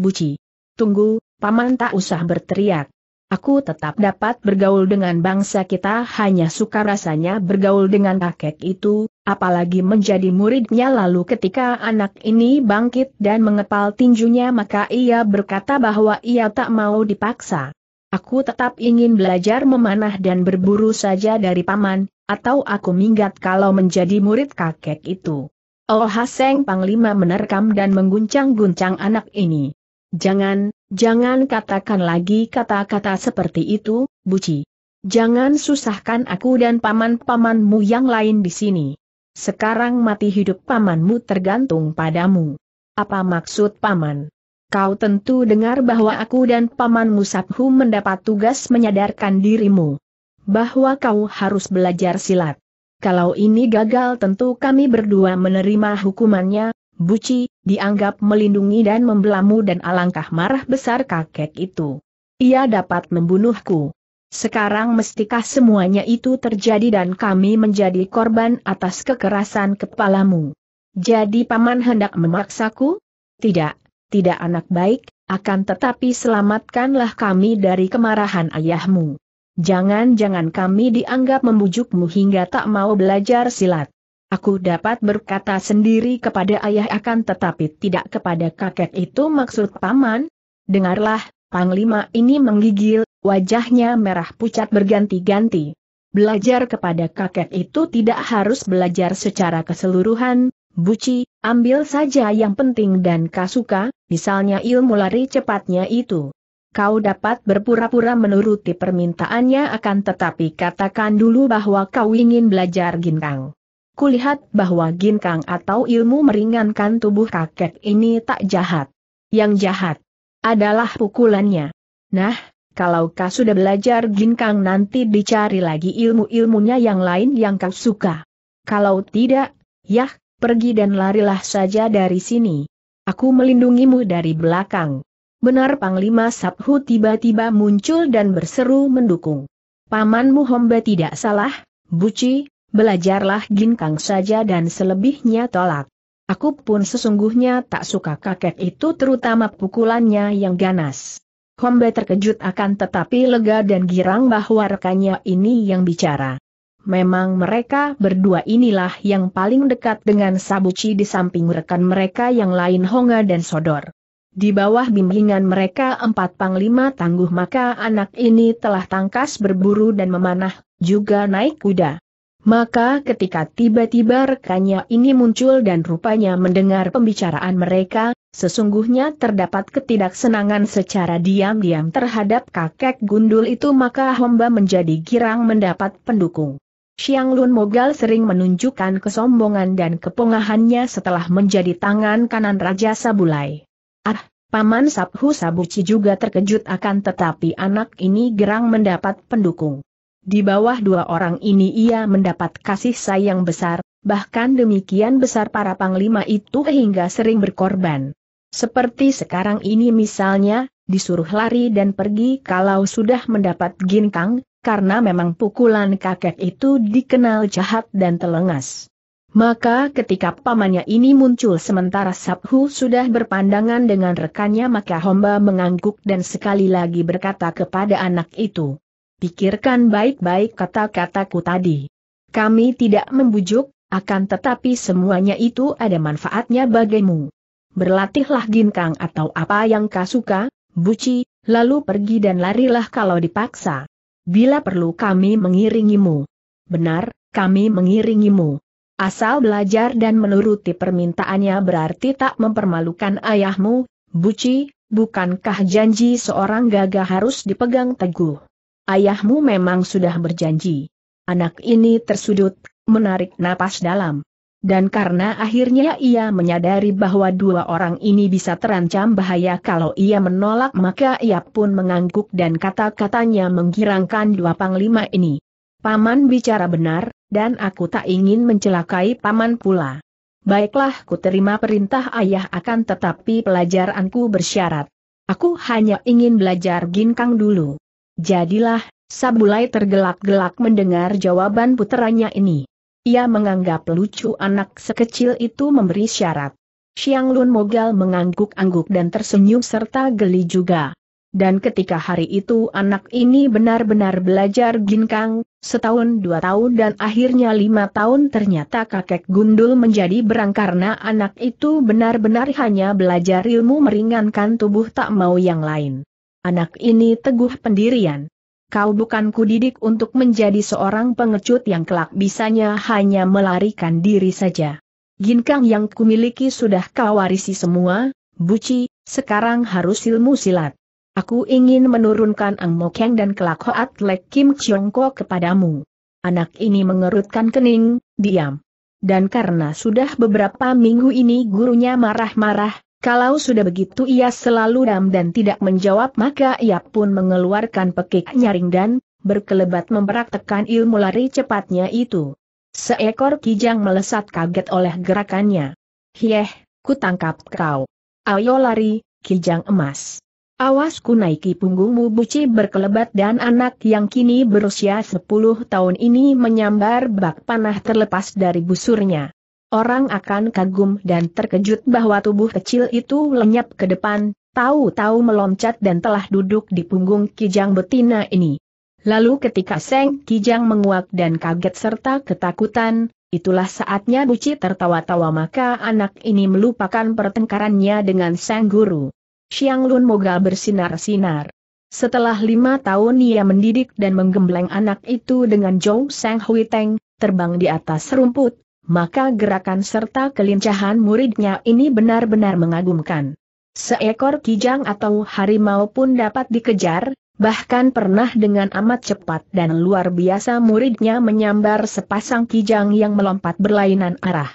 Buci. Tunggu, paman tak usah berteriak. Aku tetap dapat bergaul dengan bangsa kita hanya suka rasanya bergaul dengan kakek itu, apalagi menjadi muridnya lalu ketika anak ini bangkit dan mengepal tinjunya maka ia berkata bahwa ia tak mau dipaksa. Aku tetap ingin belajar memanah dan berburu saja dari paman, atau aku minggat kalau menjadi murid kakek itu. Oh Haseng Panglima menerkam dan mengguncang-guncang anak ini. Jangan, jangan katakan lagi kata-kata seperti itu, Buci. Jangan susahkan aku dan paman-pamanmu yang lain di sini. Sekarang mati hidup pamanmu tergantung padamu. Apa maksud paman? Kau tentu dengar bahwa aku dan pamanmu Sabhu mendapat tugas menyadarkan dirimu. Bahwa kau harus belajar silat. Kalau ini gagal tentu kami berdua menerima hukumannya, Buci, dianggap melindungi dan membelamu dan alangkah marah besar kakek itu. Ia dapat membunuhku. Sekarang mestikah semuanya itu terjadi dan kami menjadi korban atas kekerasan kepalamu? Jadi paman hendak memaksaku? Tidak, tidak anak baik, akan tetapi selamatkanlah kami dari kemarahan ayahmu. Jangan-jangan kami dianggap membujukmu hingga tak mau belajar silat. Aku dapat berkata sendiri kepada ayah akan tetapi tidak kepada kakek itu maksud paman. Dengarlah, Panglima ini menggigil, wajahnya merah pucat berganti-ganti. Belajar kepada kakek itu tidak harus belajar secara keseluruhan, Buci, ambil saja yang penting dan kasuka, misalnya ilmu lari cepatnya itu. Kau dapat berpura-pura menuruti permintaannya akan tetapi katakan dulu bahwa kau ingin belajar ginkang kulihat bahwa ginkang atau ilmu meringankan tubuh kakek ini tak jahat. Yang jahat adalah pukulannya. Nah, kalau kau sudah belajar ginkang nanti dicari lagi ilmu-ilmunya yang lain yang kau suka. Kalau tidak, yah, pergi dan larilah saja dari sini. Aku melindungimu dari belakang. Benar Panglima Sabhu tiba-tiba muncul dan berseru mendukung. Pamanmu Homba tidak salah, Buci, belajarlah ginkang saja dan selebihnya tolak. Aku pun sesungguhnya tak suka kakek itu terutama pukulannya yang ganas. Hombe terkejut akan tetapi lega dan girang bahwa rekannya ini yang bicara. Memang mereka berdua inilah yang paling dekat dengan Sabuci di samping rekan mereka yang lain Honga dan Sodor. Di bawah bimbingan mereka empat panglima tangguh maka anak ini telah tangkas berburu dan memanah, juga naik kuda. Maka ketika tiba-tiba rekannya ini muncul dan rupanya mendengar pembicaraan mereka, sesungguhnya terdapat ketidaksenangan secara diam-diam terhadap kakek gundul itu maka hamba menjadi girang mendapat pendukung. Xiang Lun Mogal sering menunjukkan kesombongan dan kepongahannya setelah menjadi tangan kanan Raja Sabulai. Ah, Paman Sabhu Sabuci juga terkejut akan tetapi anak ini girang mendapat pendukung. Di bawah dua orang ini ia mendapat kasih sayang besar, bahkan demikian besar para panglima itu hingga sering berkorban. Seperti sekarang ini misalnya, disuruh lari dan pergi kalau sudah mendapat ginkang, karena memang pukulan kakek itu dikenal jahat dan telengas. Maka ketika pamannya ini muncul sementara Sabhu sudah berpandangan dengan rekannya maka Homba mengangguk dan sekali lagi berkata kepada anak itu. Pikirkan baik-baik kata-kataku tadi. Kami tidak membujuk, akan tetapi semuanya itu ada manfaatnya bagimu. Berlatihlah ginkang atau apa yang kau suka, buci, lalu pergi dan larilah kalau dipaksa. Bila perlu kami mengiringimu. Benar, kami mengiringimu. Asal belajar dan menuruti permintaannya berarti tak mempermalukan ayahmu, Buci, bukankah janji seorang gagah harus dipegang teguh? Ayahmu memang sudah berjanji. Anak ini tersudut, menarik napas dalam. Dan karena akhirnya ia menyadari bahwa dua orang ini bisa terancam bahaya kalau ia menolak maka ia pun mengangguk dan kata-katanya menggirangkan dua panglima ini. Paman bicara benar, dan aku tak ingin mencelakai paman pula. Baiklah ku terima perintah ayah akan tetapi pelajaranku bersyarat. Aku hanya ingin belajar ginkang dulu. Jadilah, Sabulai tergelak-gelak mendengar jawaban puteranya ini. Ia menganggap lucu anak sekecil itu memberi syarat. Xiang Lun Mogal mengangguk-angguk dan tersenyum serta geli juga. Dan ketika hari itu anak ini benar-benar belajar ginkang, setahun dua tahun dan akhirnya lima tahun ternyata kakek gundul menjadi berang karena anak itu benar-benar hanya belajar ilmu meringankan tubuh tak mau yang lain. Anak ini teguh pendirian. Kau bukan kudidik untuk menjadi seorang pengecut yang kelak bisanya hanya melarikan diri saja. Ginkang yang kumiliki sudah kau warisi semua, Buci, sekarang harus ilmu silat. Aku ingin menurunkan Ang Mokeng dan kelak Hoat Lek Kim Ko kepadamu. Anak ini mengerutkan kening, diam. Dan karena sudah beberapa minggu ini gurunya marah-marah, kalau sudah begitu ia selalu ram dan tidak menjawab maka ia pun mengeluarkan pekik nyaring dan berkelebat mempraktekan ilmu lari cepatnya itu. Seekor kijang melesat kaget oleh gerakannya. Hieh, ku tangkap kau. Ayo lari, kijang emas. Awas ku naiki punggungmu buci berkelebat dan anak yang kini berusia 10 tahun ini menyambar bak panah terlepas dari busurnya orang akan kagum dan terkejut bahwa tubuh kecil itu lenyap ke depan, tahu-tahu meloncat dan telah duduk di punggung kijang betina ini. Lalu ketika Seng Kijang menguak dan kaget serta ketakutan, itulah saatnya Buci tertawa-tawa maka anak ini melupakan pertengkarannya dengan Sang Guru. Siang Lun Moga bersinar-sinar. Setelah lima tahun ia mendidik dan menggembleng anak itu dengan Zhou Sang Hui Teng, terbang di atas rumput, maka gerakan serta kelincahan muridnya ini benar-benar mengagumkan. Seekor kijang atau harimau pun dapat dikejar, bahkan pernah dengan amat cepat dan luar biasa muridnya menyambar sepasang kijang yang melompat berlainan arah.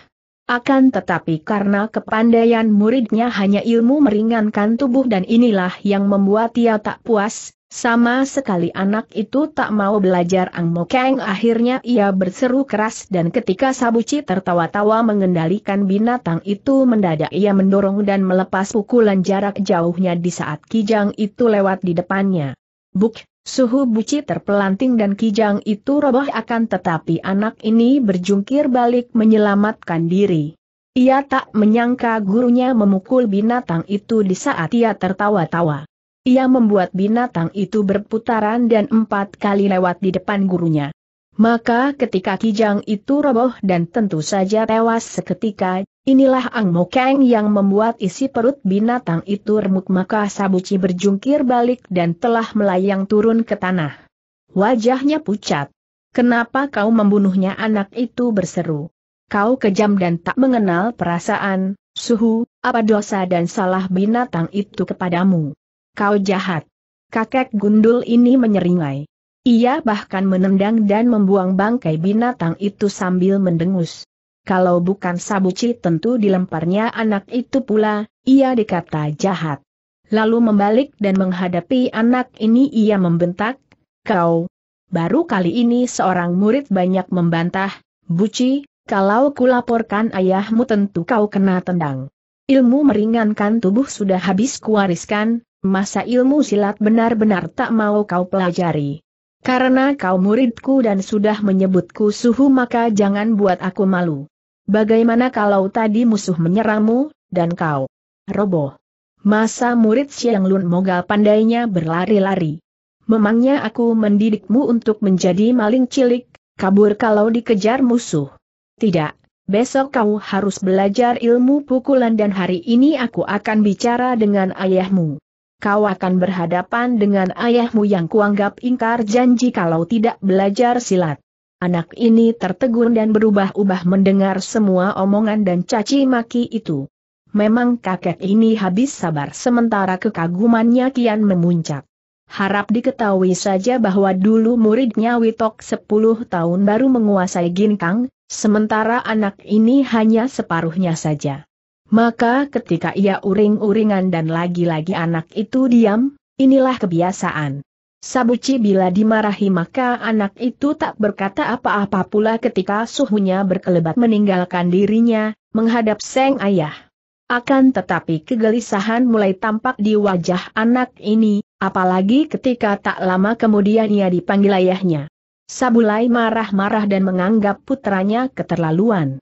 Akan tetapi karena kepandaian muridnya hanya ilmu meringankan tubuh dan inilah yang membuat ia tak puas, sama sekali anak itu tak mau belajar Ang Mo Kang akhirnya ia berseru keras dan ketika Sabuci tertawa-tawa mengendalikan binatang itu mendadak ia mendorong dan melepas pukulan jarak jauhnya di saat Kijang itu lewat di depannya. Buk, suhu buci terpelanting dan Kijang itu roboh akan tetapi anak ini berjungkir balik menyelamatkan diri. Ia tak menyangka gurunya memukul binatang itu di saat ia tertawa-tawa. Ia membuat binatang itu berputaran dan empat kali lewat di depan gurunya. Maka ketika kijang itu roboh dan tentu saja tewas seketika, inilah Ang Mo Kang yang membuat isi perut binatang itu remuk maka Sabuci berjungkir balik dan telah melayang turun ke tanah. Wajahnya pucat. Kenapa kau membunuhnya anak itu berseru. Kau kejam dan tak mengenal perasaan, suhu, apa dosa dan salah binatang itu kepadamu kau jahat. Kakek gundul ini menyeringai. Ia bahkan menendang dan membuang bangkai binatang itu sambil mendengus. Kalau bukan Sabuci tentu dilemparnya anak itu pula, ia dikata jahat. Lalu membalik dan menghadapi anak ini ia membentak, kau. Baru kali ini seorang murid banyak membantah, Buci, kalau kulaporkan ayahmu tentu kau kena tendang. Ilmu meringankan tubuh sudah habis kuwariskan, masa ilmu silat benar-benar tak mau kau pelajari. Karena kau muridku dan sudah menyebutku suhu maka jangan buat aku malu. Bagaimana kalau tadi musuh menyerangmu, dan kau roboh? Masa murid Siang Lun Moga pandainya berlari-lari. Memangnya aku mendidikmu untuk menjadi maling cilik, kabur kalau dikejar musuh? Tidak, besok kau harus belajar ilmu pukulan dan hari ini aku akan bicara dengan ayahmu kau akan berhadapan dengan ayahmu yang kuanggap ingkar janji kalau tidak belajar silat. Anak ini tertegun dan berubah-ubah mendengar semua omongan dan caci maki itu. Memang kakek ini habis sabar sementara kekagumannya kian memuncak. Harap diketahui saja bahwa dulu muridnya Witok 10 tahun baru menguasai Ginkang, sementara anak ini hanya separuhnya saja. Maka ketika ia uring-uringan dan lagi-lagi anak itu diam, inilah kebiasaan. Sabuci bila dimarahi maka anak itu tak berkata apa-apa pula ketika suhunya berkelebat meninggalkan dirinya, menghadap seng ayah. Akan tetapi kegelisahan mulai tampak di wajah anak ini, apalagi ketika tak lama kemudian ia dipanggil ayahnya. Sabulai marah-marah dan menganggap putranya keterlaluan.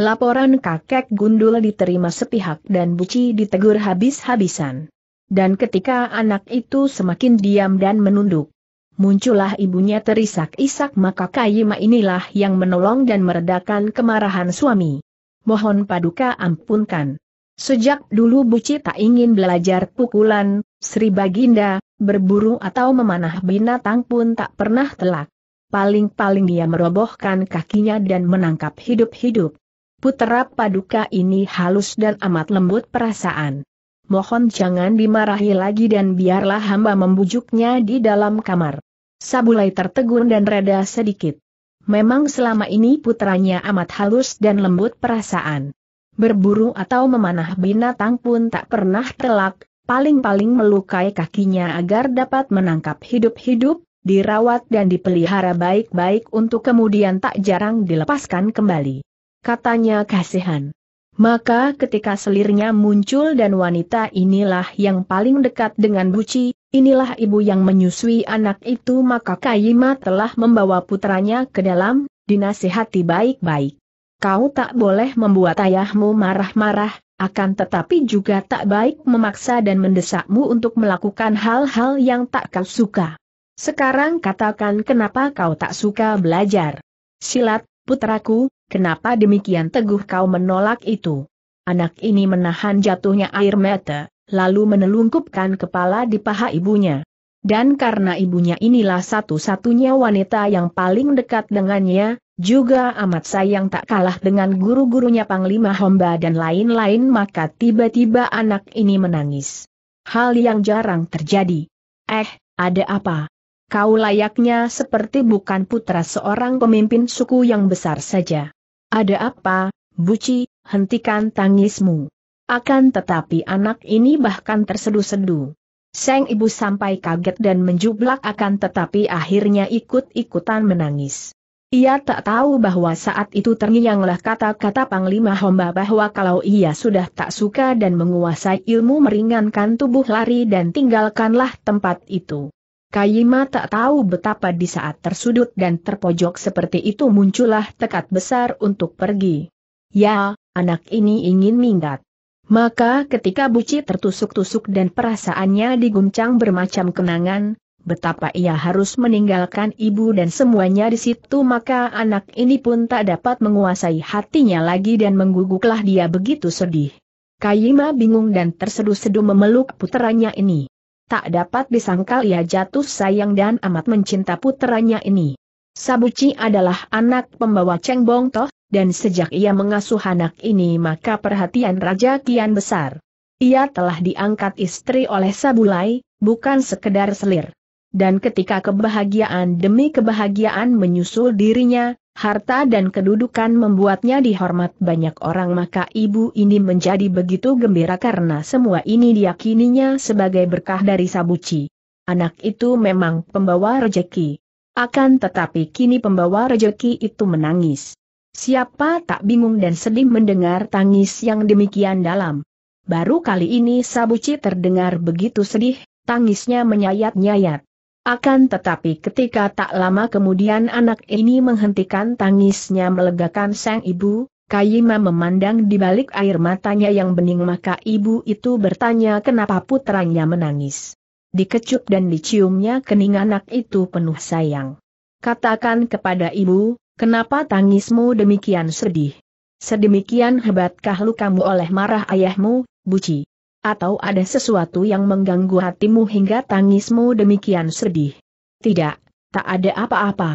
Laporan kakek gundul diterima sepihak dan Buci ditegur habis-habisan. Dan ketika anak itu semakin diam dan menunduk, muncullah ibunya terisak-isak maka Kayima inilah yang menolong dan meredakan kemarahan suami. Mohon paduka ampunkan. Sejak dulu Buci tak ingin belajar pukulan, Sri Baginda, berburu atau memanah binatang pun tak pernah telak. Paling-paling dia merobohkan kakinya dan menangkap hidup-hidup. Putera Paduka ini halus dan amat lembut perasaan. Mohon jangan dimarahi lagi dan biarlah hamba membujuknya di dalam kamar. Sabulai tertegun dan reda sedikit. Memang selama ini putranya amat halus dan lembut perasaan. Berburu atau memanah binatang pun tak pernah telak, paling-paling melukai kakinya agar dapat menangkap hidup-hidup, dirawat dan dipelihara baik-baik untuk kemudian tak jarang dilepaskan kembali katanya kasihan. Maka ketika selirnya muncul dan wanita inilah yang paling dekat dengan Buci, inilah ibu yang menyusui anak itu maka Kayima telah membawa putranya ke dalam, dinasihati baik-baik. Kau tak boleh membuat ayahmu marah-marah, akan tetapi juga tak baik memaksa dan mendesakmu untuk melakukan hal-hal yang tak kau suka. Sekarang katakan kenapa kau tak suka belajar. Silat, Putraku, kenapa demikian teguh kau menolak itu? Anak ini menahan jatuhnya air mata, lalu menelungkupkan kepala di paha ibunya. Dan karena ibunya inilah satu-satunya wanita yang paling dekat dengannya, juga amat sayang tak kalah dengan guru-gurunya Panglima Homba dan lain-lain maka tiba-tiba anak ini menangis. Hal yang jarang terjadi. Eh, ada apa? Kau layaknya seperti bukan putra seorang pemimpin suku yang besar saja. Ada apa, Buci, hentikan tangismu. Akan tetapi anak ini bahkan tersedu-sedu. Seng ibu sampai kaget dan menjublak akan tetapi akhirnya ikut-ikutan menangis. Ia tak tahu bahwa saat itu terngianglah kata-kata Panglima Homba bahwa kalau ia sudah tak suka dan menguasai ilmu meringankan tubuh lari dan tinggalkanlah tempat itu. Kayima tak tahu betapa di saat tersudut dan terpojok seperti itu muncullah tekad besar untuk pergi. Ya, anak ini ingin minggat. Maka ketika buci tertusuk-tusuk dan perasaannya diguncang bermacam kenangan, betapa ia harus meninggalkan ibu dan semuanya di situ maka anak ini pun tak dapat menguasai hatinya lagi dan mengguguklah dia begitu sedih. Kayima bingung dan terseduh-seduh memeluk puteranya ini tak dapat disangkal ia jatuh sayang dan amat mencinta puteranya ini. Sabuci adalah anak pembawa Cheng Bong Toh, dan sejak ia mengasuh anak ini maka perhatian Raja kian besar. Ia telah diangkat istri oleh Sabulai, bukan sekedar selir. Dan ketika kebahagiaan demi kebahagiaan menyusul dirinya, Harta dan kedudukan membuatnya dihormat banyak orang maka ibu ini menjadi begitu gembira karena semua ini diyakininya sebagai berkah dari Sabuci. Anak itu memang pembawa rejeki. Akan tetapi kini pembawa rejeki itu menangis. Siapa tak bingung dan sedih mendengar tangis yang demikian dalam. Baru kali ini Sabuci terdengar begitu sedih, tangisnya menyayat-nyayat. Akan tetapi ketika tak lama kemudian anak ini menghentikan tangisnya melegakan sang ibu, Kayima memandang di balik air matanya yang bening maka ibu itu bertanya kenapa putranya menangis. Dikecup dan diciumnya kening anak itu penuh sayang. Katakan kepada ibu, kenapa tangismu demikian sedih? Sedemikian hebatkah lukamu oleh marah ayahmu, Buci? Atau ada sesuatu yang mengganggu hatimu hingga tangismu demikian sedih? Tidak, tak ada apa-apa.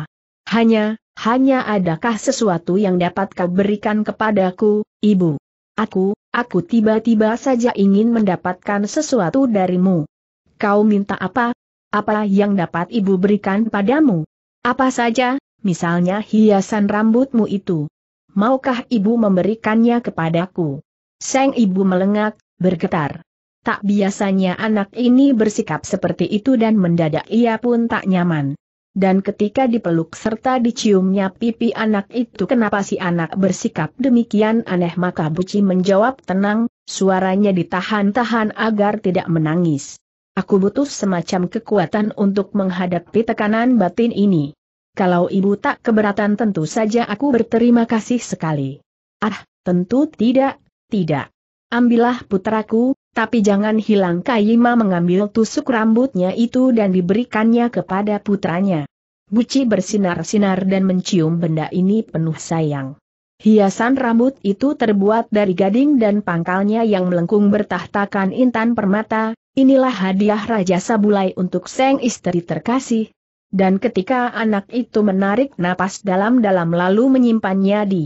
Hanya, hanya adakah sesuatu yang dapat kau berikan kepadaku, ibu? Aku, aku tiba-tiba saja ingin mendapatkan sesuatu darimu. Kau minta apa? Apa yang dapat ibu berikan padamu? Apa saja, misalnya hiasan rambutmu itu. Maukah ibu memberikannya kepadaku? Seng ibu melengak, bergetar. Tak biasanya anak ini bersikap seperti itu dan mendadak ia pun tak nyaman. Dan ketika dipeluk serta diciumnya pipi anak itu kenapa si anak bersikap demikian aneh maka Buci menjawab tenang, suaranya ditahan-tahan agar tidak menangis. Aku butuh semacam kekuatan untuk menghadapi tekanan batin ini. Kalau ibu tak keberatan tentu saja aku berterima kasih sekali. Ah, tentu tidak, tidak. Ambillah putraku, tapi jangan hilang Kayima mengambil tusuk rambutnya itu dan diberikannya kepada putranya. Buci bersinar-sinar dan mencium benda ini penuh sayang. Hiasan rambut itu terbuat dari gading dan pangkalnya yang melengkung bertahtakan intan permata, inilah hadiah Raja Sabulai untuk sang istri terkasih. Dan ketika anak itu menarik napas dalam-dalam lalu menyimpannya di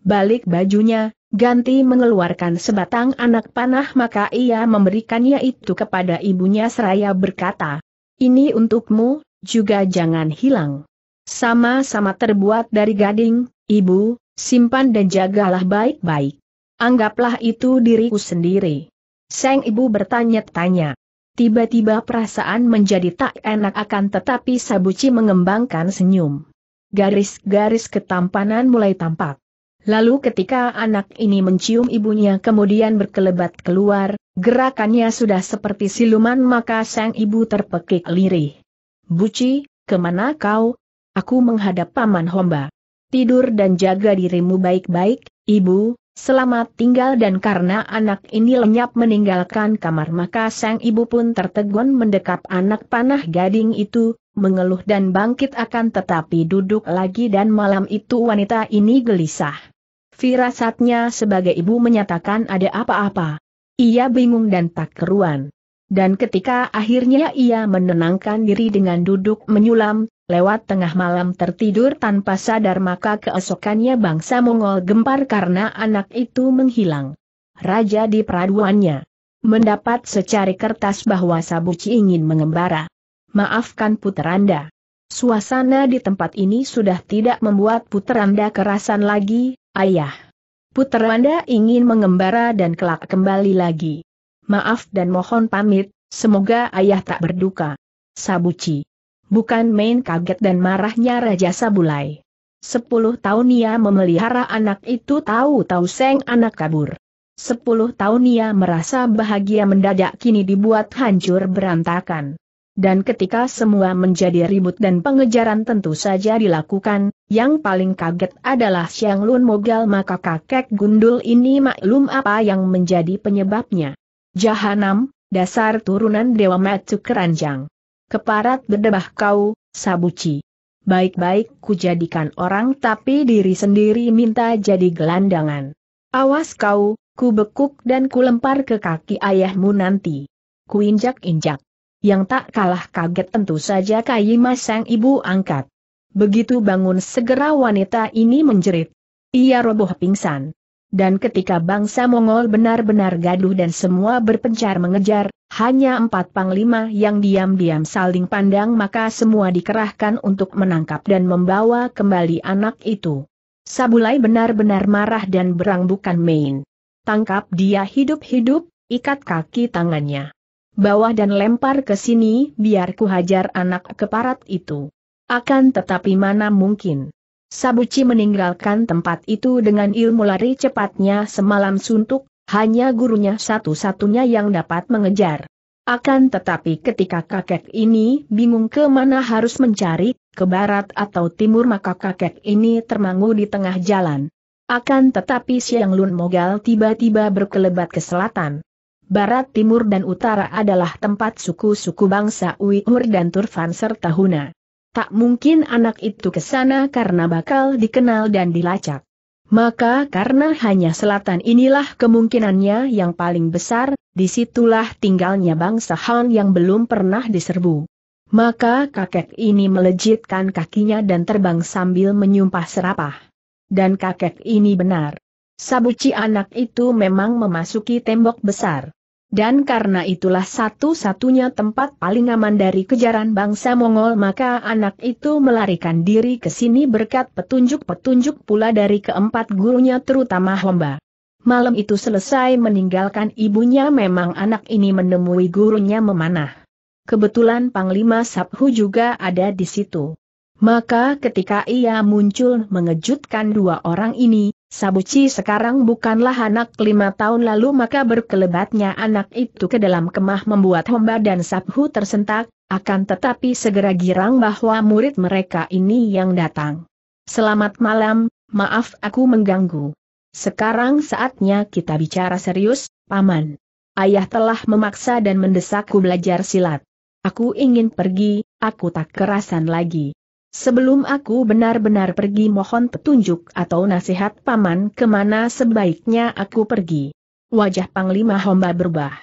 balik bajunya, ganti mengeluarkan sebatang anak panah maka ia memberikannya itu kepada ibunya seraya berkata, ini untukmu, juga jangan hilang. Sama-sama terbuat dari gading, ibu, simpan dan jagalah baik-baik. Anggaplah itu diriku sendiri. Seng ibu bertanya-tanya. Tiba-tiba perasaan menjadi tak enak akan tetapi Sabuci mengembangkan senyum. Garis-garis ketampanan mulai tampak. Lalu ketika anak ini mencium ibunya kemudian berkelebat keluar, gerakannya sudah seperti siluman maka sang ibu terpekik lirih. Buci, kemana kau? Aku menghadap Paman Homba. Tidur dan jaga dirimu baik-baik, ibu, selamat tinggal dan karena anak ini lenyap meninggalkan kamar maka sang ibu pun tertegun mendekap anak panah gading itu, mengeluh dan bangkit akan tetapi duduk lagi dan malam itu wanita ini gelisah. Firasatnya sebagai ibu menyatakan ada apa-apa. Ia bingung dan tak keruan. Dan ketika akhirnya ia menenangkan diri dengan duduk menyulam, lewat tengah malam tertidur tanpa sadar maka keesokannya bangsa Mongol gempar karena anak itu menghilang. Raja di peraduannya mendapat secari kertas bahwa Sabuci ingin mengembara. Maafkan puteranda. Suasana di tempat ini sudah tidak membuat Puteranda kerasan lagi, ayah. Puteranda ingin mengembara dan kelak kembali lagi. Maaf dan mohon pamit, semoga ayah tak berduka. Sabuci. Bukan main kaget dan marahnya Raja Sabulai. Sepuluh tahun ia memelihara anak itu tahu-tahu seng anak kabur. Sepuluh tahun ia merasa bahagia mendadak kini dibuat hancur berantakan. Dan ketika semua menjadi ribut dan pengejaran tentu saja dilakukan, yang paling kaget adalah Siang Lun Mogal maka kakek gundul ini maklum apa yang menjadi penyebabnya. Jahanam, dasar turunan Dewa Matu Keranjang. Keparat berdebah kau, Sabuci. Baik-baik ku jadikan orang tapi diri sendiri minta jadi gelandangan. Awas kau, ku bekuk dan ku lempar ke kaki ayahmu nanti. Ku injak-injak yang tak kalah kaget tentu saja Kai Masang ibu angkat. Begitu bangun segera wanita ini menjerit. Ia roboh pingsan. Dan ketika bangsa Mongol benar-benar gaduh dan semua berpencar mengejar, hanya empat panglima yang diam-diam saling pandang maka semua dikerahkan untuk menangkap dan membawa kembali anak itu. Sabulai benar-benar marah dan berang bukan main. Tangkap dia hidup-hidup, ikat kaki tangannya bawah dan lempar ke sini biar ku hajar anak keparat itu. Akan tetapi mana mungkin. Sabuci meninggalkan tempat itu dengan ilmu lari cepatnya semalam suntuk, hanya gurunya satu-satunya yang dapat mengejar. Akan tetapi ketika kakek ini bingung ke mana harus mencari, ke barat atau timur maka kakek ini termangu di tengah jalan. Akan tetapi Siang Lun Mogal tiba-tiba berkelebat ke selatan. Barat Timur dan Utara adalah tempat suku-suku bangsa Uighur dan Turfan serta Huna. Tak mungkin anak itu ke sana karena bakal dikenal dan dilacak. Maka karena hanya selatan inilah kemungkinannya yang paling besar, disitulah tinggalnya bangsa Han yang belum pernah diserbu. Maka kakek ini melejitkan kakinya dan terbang sambil menyumpah serapah. Dan kakek ini benar. Sabuci anak itu memang memasuki tembok besar. Dan karena itulah satu-satunya tempat paling aman dari kejaran bangsa Mongol maka anak itu melarikan diri ke sini berkat petunjuk-petunjuk pula dari keempat gurunya terutama Homba. Malam itu selesai meninggalkan ibunya memang anak ini menemui gurunya memanah. Kebetulan Panglima Sabhu juga ada di situ. Maka ketika ia muncul mengejutkan dua orang ini, Sabuci sekarang bukanlah anak lima tahun lalu maka berkelebatnya anak itu ke dalam kemah membuat hamba dan Sabhu tersentak, akan tetapi segera girang bahwa murid mereka ini yang datang. Selamat malam, maaf aku mengganggu. Sekarang saatnya kita bicara serius, Paman. Ayah telah memaksa dan mendesakku belajar silat. Aku ingin pergi, aku tak kerasan lagi. Sebelum aku benar-benar pergi mohon petunjuk atau nasihat paman kemana sebaiknya aku pergi. Wajah Panglima Homba berubah.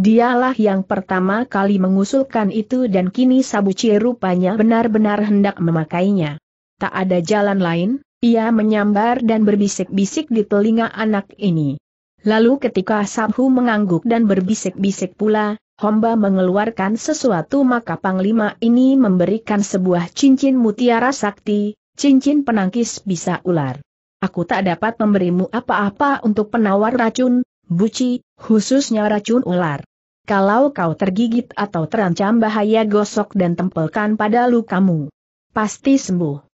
Dialah yang pertama kali mengusulkan itu dan kini Sabuci rupanya benar-benar hendak memakainya. Tak ada jalan lain, ia menyambar dan berbisik-bisik di telinga anak ini. Lalu ketika Sabhu mengangguk dan berbisik-bisik pula, Homba mengeluarkan sesuatu maka Panglima ini memberikan sebuah cincin mutiara sakti, cincin penangkis bisa ular. Aku tak dapat memberimu apa-apa untuk penawar racun, buci, khususnya racun ular. Kalau kau tergigit atau terancam bahaya gosok dan tempelkan pada lukamu. Pasti sembuh.